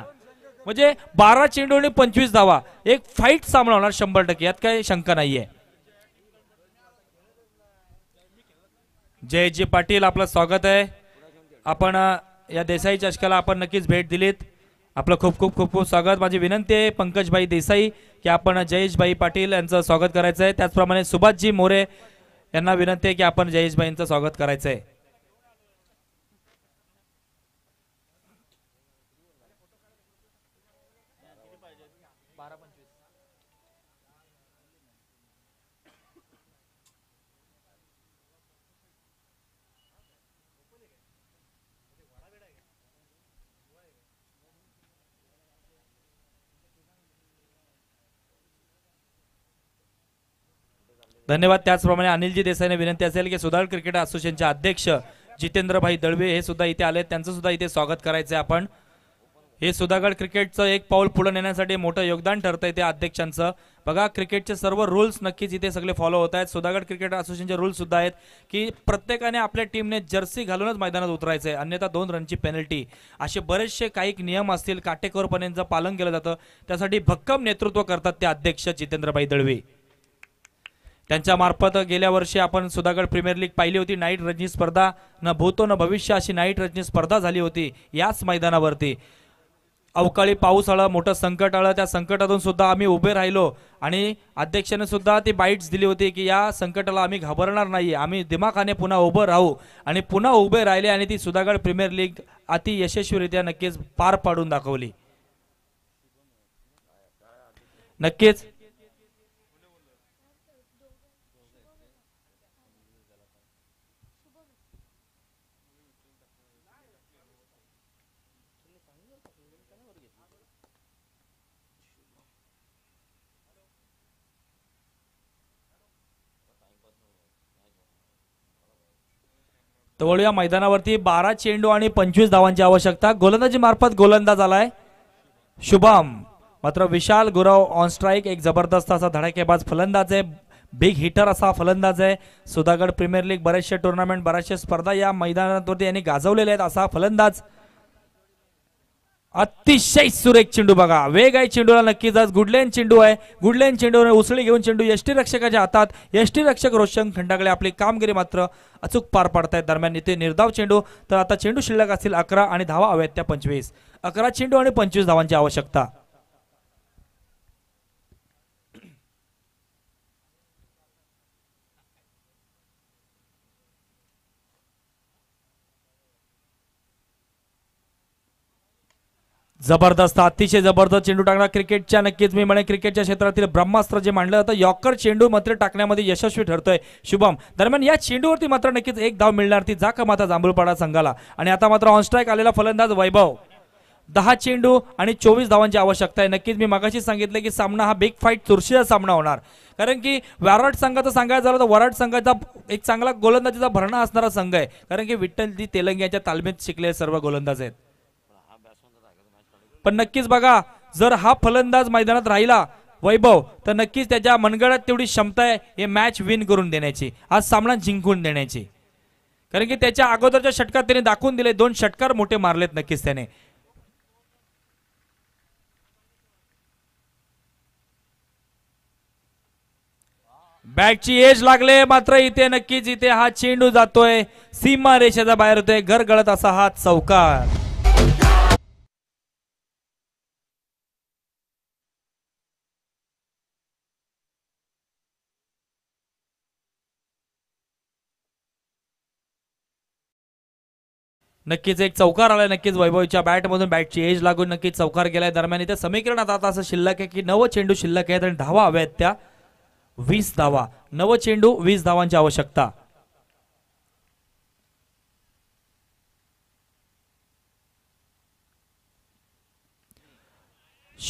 म्हणजे बारा चेंडू आणि पंचवीस धावा एक फाईट सामना होणार शंभर टक्के यात काही शंका नाहीये जे पाटील आपलं स्वागत आहे आपण या देसाई चषकाला आपण नक्कीच भेट दिलीत आपलं खूप खूप खूप खूप स्वागत माझी विनंती आहे पंकजबाई देसाई की आपण जयेशबाई पाटील यांचं स्वागत करायचं आहे त्याचप्रमाणे सुभाषजी मोरे यांना विनंती आहे की आपण जयेशबाईंचं स्वागत करायचं आहे धन्यवाद त्याचप्रमाणे अनिलजी देसाईने विनंती असेल की सुधार क्रिकेट असोसिएशनचे अध्यक्ष जितेंद्रभाई दळवे हे सुद्धा इथे आले त्यांचं सुद्धा इथे स्वागत करायचं आपण हे सुधागड क्रिकेटचं एक पाऊल पुढे नेण्यासाठी मोठं योगदान आहे त्या अध्यक्षांचं बघा क्रिकेटचे सर्व रूल्स नक्कीच इथे सगळे फॉलो होत आहेत सुधागड क्रिकेट असोसिएशनचे रूल्स सुद्धा आहेत की प्रत्येकाने आपल्या टीमने जर्सी घालूनच मैदानात उतरायचं आहे अन्यथा दोन रनची पेनल्टी असे बरेचसे काही नियम असतील काटेकोरपणे पालन केलं जातं त्यासाठी भक्कम नेतृत्व करतात ते अध्यक्ष जितेंद्रभाई दळवे त्यांच्यामार्फत गेल्या वर्षी आपण सुधागड प्रीमियर लीग पाहिली होती नाईट रजनी स्पर्धा न भूतो न भविष्य अशी नाईट रजनी स्पर्धा झाली होती याच मैदानावरती अवकाळी पाऊस आलं मोठं संकट आलं त्या संकटातून सुद्धा आम्ही उभे राहिलो आणि अध्यक्षाने सुद्धा ती बाईट्स दिली होती की या संकटाला आम्ही घाबरणार नाही आम्ही दिमाखाने पुन्हा उभं राहू आणि पुन्हा उभे राहिले आणि ती सुधागड प्रीमियर लीग अति यशस्वीरित्या नक्कीच पार पाडून दाखवली नक्कीच वळू या मैदानावरती बारा चेंडू आणि पंचवीस धावांची आवश्यकता गोलंदाजी मार्फत गोलंदाज आलाय शुभम मात्र विशाल गुरव ऑन स्ट्राईक एक जबरदस्त असा धडाकेबाज फलंदाज आहे बिग हिटर असा फलंदाज आहे सुधागड प्रीमियर लीग बरेचसे टुर्नामेंट बऱ्याचशे स्पर्धा या मैदानावरती यांनी गाजवलेल्या आहेत असा फलंदाज अतिशय सुरेख चेंडू बघा वेग आहे चेंडूला नक्कीच आज गुडलेन चेंडू आहे गुडलेन चेंडूने उसळी घेऊन चेंडू यष्टी रक्षकाच्या हातात यष्टी रक्षक रोशन खंडाकडे आपली कामगिरी मात्र अचूक पार पाडतायत दरम्यान इथे निर्धाव चेंडू तर आता चेंडू शिल्लक असतील अकरा आणि धावा हव्यात त्या पंचवीस अकरा चेंडू आणि पंचवीस धावांची आवश्यकता जबरदस्त अतिशय जबरदस्त चेंडू टाकणार क्रिकेटच्या नक्कीच मी म्हणे क्रिकेटच्या क्षेत्रातील ब्रह्मास्त्र जे मांडलं जातं यॉकर चेंडू मात्र टाकण्यामध्ये यशस्वी ठरतोय शुभम दरम्यान या चेंडूवरती मात्र नक्कीच एक धाव मिळणार ती जाका माता जांभूळपाडा संघाला आणि आता मात्र ऑनस्ट्राईक आलेला फलंदाज वैभव दहा चेंडू आणि चोवीस धावांची आवश्यकता आहे नक्कीच मी मागाशी सांगितलं की सामना हा बिग फाईट चुरशीचा सामना होणार कारण की वराट संघाचं सांगायचं झालं तर वराट संघाचा एक चांगला गोलंदाजीचा भरणा असणारा संघ आहे कारण की विठ्ठल तेलंग यांच्या तालमीत शिकले सर्व गोलंदाज आहेत पण नक्कीच बघा जर हा फलंदाज मैदानात राहिला वैभव तर नक्कीच त्याच्या मनगडात तेवढी क्षमता आहे हे मॅच विन करून देण्याची आज सामना जिंकून देण्याची कारण की त्याच्या अगोदरच्या षटकात त्याने दाखवून दिले दोन षटकार मोठे मारलेत नक्कीच त्याने ची एज लागले मात्र इथे नक्कीच इथे हा चेंडू जातोय सीमा रेषेचा बाहेर होतोय घरगळत असा हा चौकार नक्कीच एक चौकार आलाय नक्कीच वैभवच्या बॅटमधून बॅटची एज लागून नक्कीच चौकार गेलाय दरम्यान इथे समीकरणात आता असं शिल्लक आहे की नव चेंडू शिल्लक आहेत आणि धावा हव्या त्या वीस धावा नव चेंडू वीस धावांची आवश्यकता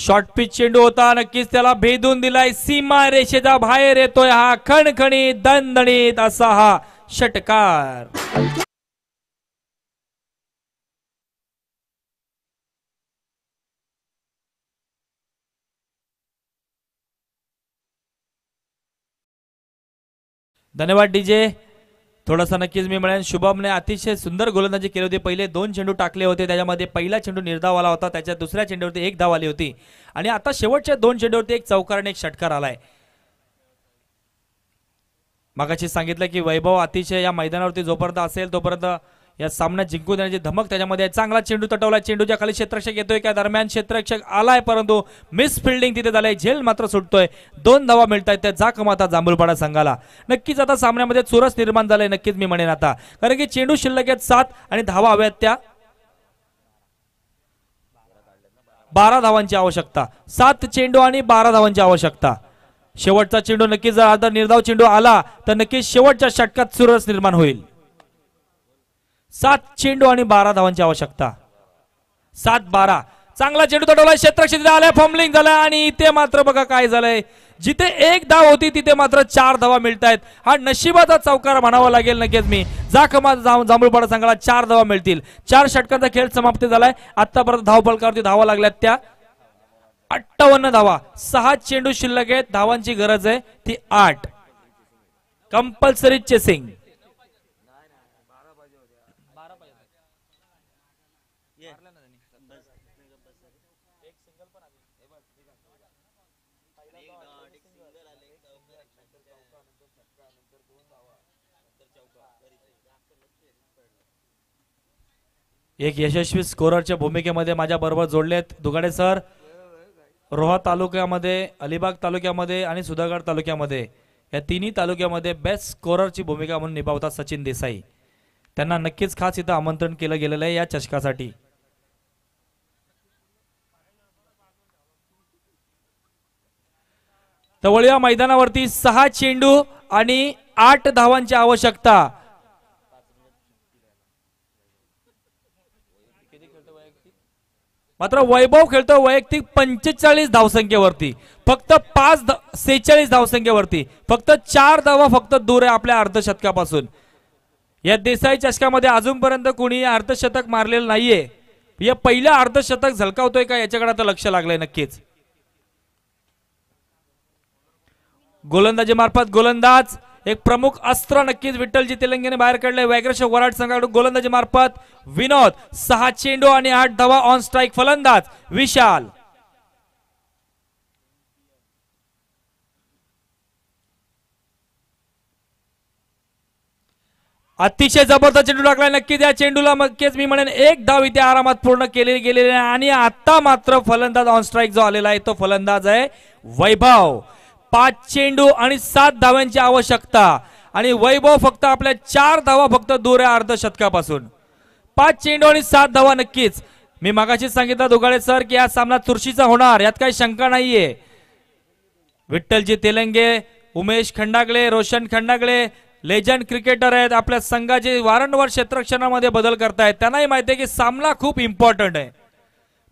शॉर्ट पिच चेंडू होता नक्कीच त्याला भेदून दिलाय सीमा रेषेचा बाहेर येतोय हा खणखणीत दणदणीत असा हा षटकार धन्यवाद डीजे थोडासा नक्कीच मी म्हणेन शुभमने अतिशय सुंदर गोलंदाजी केली होती पहिले दोन चेंडू टाकले होते त्याच्यामध्ये पहिला चेंडू निर्धाव आला होता त्याच्या दुसऱ्या चेंडूवरती एक धाव आली होती आणि आता शेवटच्या दोन चेंडूवरती एक चौकार आणि एक षटकार आलाय मगाशी सांगितलं की वैभव अतिशय या मैदानावरती जोपर्यंत असेल तोपर्यंत या सामना जिंकू देण्याची धमक त्याच्यामध्ये चांगला चेंडू तटवला चेंडूच्या खाली क्षेत्रक्षक येतोय का दरम्यान क्षेत्रक्षक आलाय परंतु मिस फिल्डिंग तिथे झालंय झेल मात्र सुटतोय दोन धावा मिळत आहेत त्या जाखम आता जांभूळपाडा संघाला नक्कीच आता सामन्यामध्ये चुरस निर्माण झालाय नक्कीच मी म्हणेन आता कारण की चेंडू शिल्लक आहेत सात आणि धावा हव्यात त्या बारा धावांची आवश्यकता सात चेंडू आणि बारा धावांची आवश्यकता शेवटचा चेंडू नक्कीच जर आता निर्धाव चेंडू आला तर नक्कीच शेवटच्या षटकात चुरस निर्माण होईल सात चेंडू आणि बारा धावांची आवश्यकता सात बारा चांगला चेंडू तटवला क्षेत्र आलाय फॉम्बलिंग झालाय आणि इथे मात्र बघा काय झालंय जिथे एक धाव होती तिथे मात्र चार धावा मिळत आहेत हा नशिबाचा चौकार म्हणावा लागेल नक्कीच मी जाखमा जांभूळपाडा संघाला चार धावा मिळतील चार षटकांचा खेळ समाप्त झालाय आतापर्यंत धावपलकावरती धावा लागल्यात त्या अठ्ठावन्न धावा सहा चेंडू शिल्लक आहेत धावांची गरज आहे ती आठ कंपल्सरी चेसिंग एक यशस्वी स्कोररच्या भूमिकेमध्ये माझ्याबरोबर जोडलेत दुगाडे सर रोहा तालुक्यामध्ये अलिबाग तालुक्यामध्ये आणि सुधागड तालुक्यामध्ये या तिन्ही तालुक्यामध्ये बेस्ट स्कोररची भूमिका म्हणून निभावतात सचिन देसाई त्यांना नक्कीच खास इथं आमंत्रण केलं गेलेलं आहे या चषकासाठी तवळीया मैदानावरती सहा चेंडू आणि आठ धावांची आवश्यकता मात्र वैभव खेळतो वैयक्तिक पंचेचाळीस धावसंख्येवरती फक्त पाच सेहेचाळीस धावसंख्येवरती फक्त चार धावा फक्त दूर आहे आपल्या अर्धशतकापासून या देसाई चषकामध्ये अजूनपर्यंत कोणी अर्धशतक मारलेलं नाहीये या पहिलं अर्धशतक झलकावतोय का याच्याकडे आता लक्ष लागलंय नक्कीच गोलंदाजी मार्फत गोलंदाज एक प्रमुख अस्त्र नक्कीच विठ्ठलजी तेलंगेने बाहेर काढले वैग्रश वराड संघाकडून गोलंदाजी मार्फत विनोद सहा चेंडू आणि आठ धावा ऑन स्ट्राईक फलंदाज विशाल अतिशय जबरदस्त चेंडू टाकलाय नक्कीच या चेंडूला नक्कीच मी म्हणेन एक धाव इथे आरामात पूर्ण केलेली गेलेली आहे आणि आता मात्र फलंदाज ऑन स्ट्राईक जो आलेला आहे तो फलंदाज आहे वैभव पाच चेंडू आणि सात धाव्यांची आवश्यकता आणि वैभव फक्त आपल्या चार धावा फक्त दूर आहे अर्धशतकापासून पाच चेंडू आणि सात धावा नक्कीच मी मागाशीच सांगितलं दुगाळे सर की हा सामना चुरशीचा होणार यात काही शंका नाहीये विठ्ठलजी तेलंगे उमेश खंडागळे रोशन खंडागळे लेजंड क्रिकेटर आहेत आपल्या संघाचे वारंवार क्षेत्रक्षणामध्ये बदल करतायत त्यांनाही माहिती आहे की सामना खूप इम्पॉर्टंट आहे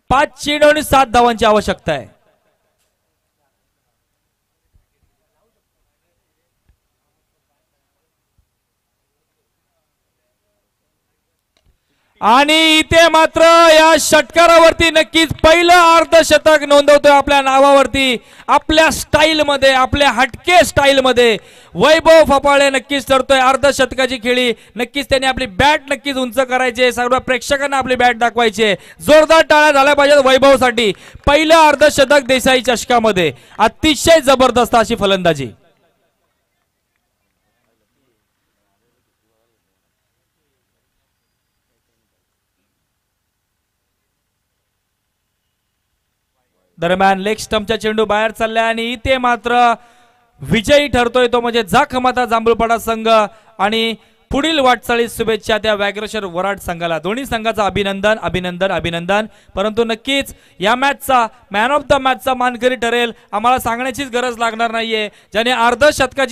पाच चेंडू आणि सात धावांची आवश्यकता आहे आणि इथे मात्र या षटकारावरती नक्कीच पहिलं अर्धशतक नोंदवतोय आपल्या नावावरती आपल्या स्टाईलमध्ये आपल्या हटके स्टाईलमध्ये वैभव फपाळे नक्कीच ठरतोय अर्धशतकाची खेळी नक्कीच त्यांनी आपली बॅट नक्कीच उंच करायचे सर्व प्रेक्षकांना आपली बॅट दाखवायची जोरदार टाळ्या झाल्या पाहिजेत वैभवसाठी पहिलं अर्धशतक देसाई चषकामध्ये अतिशय जबरदस्त अशी फलंदाजी दरम्यान लेग स्टंपच्या चेंडू बाहेर चालले आणि इथे मात्र विजयी ठरतोय तो म्हणजे जाखमाता जांभूळपाडा संघ आणि पुढील वाटचालीस शुभेच्छा त्या व्याघ्रेश्वर वराड संघाला दोन्ही संघाचं अभिनंदन अभिनंदन अभिनंदन परंतु नक्कीच या मॅचचा मॅन ऑफ द मॅचचा मानकरी ठरेल आम्हाला सांगण्याचीच गरज लागणार नाहीये ज्याने अर्ध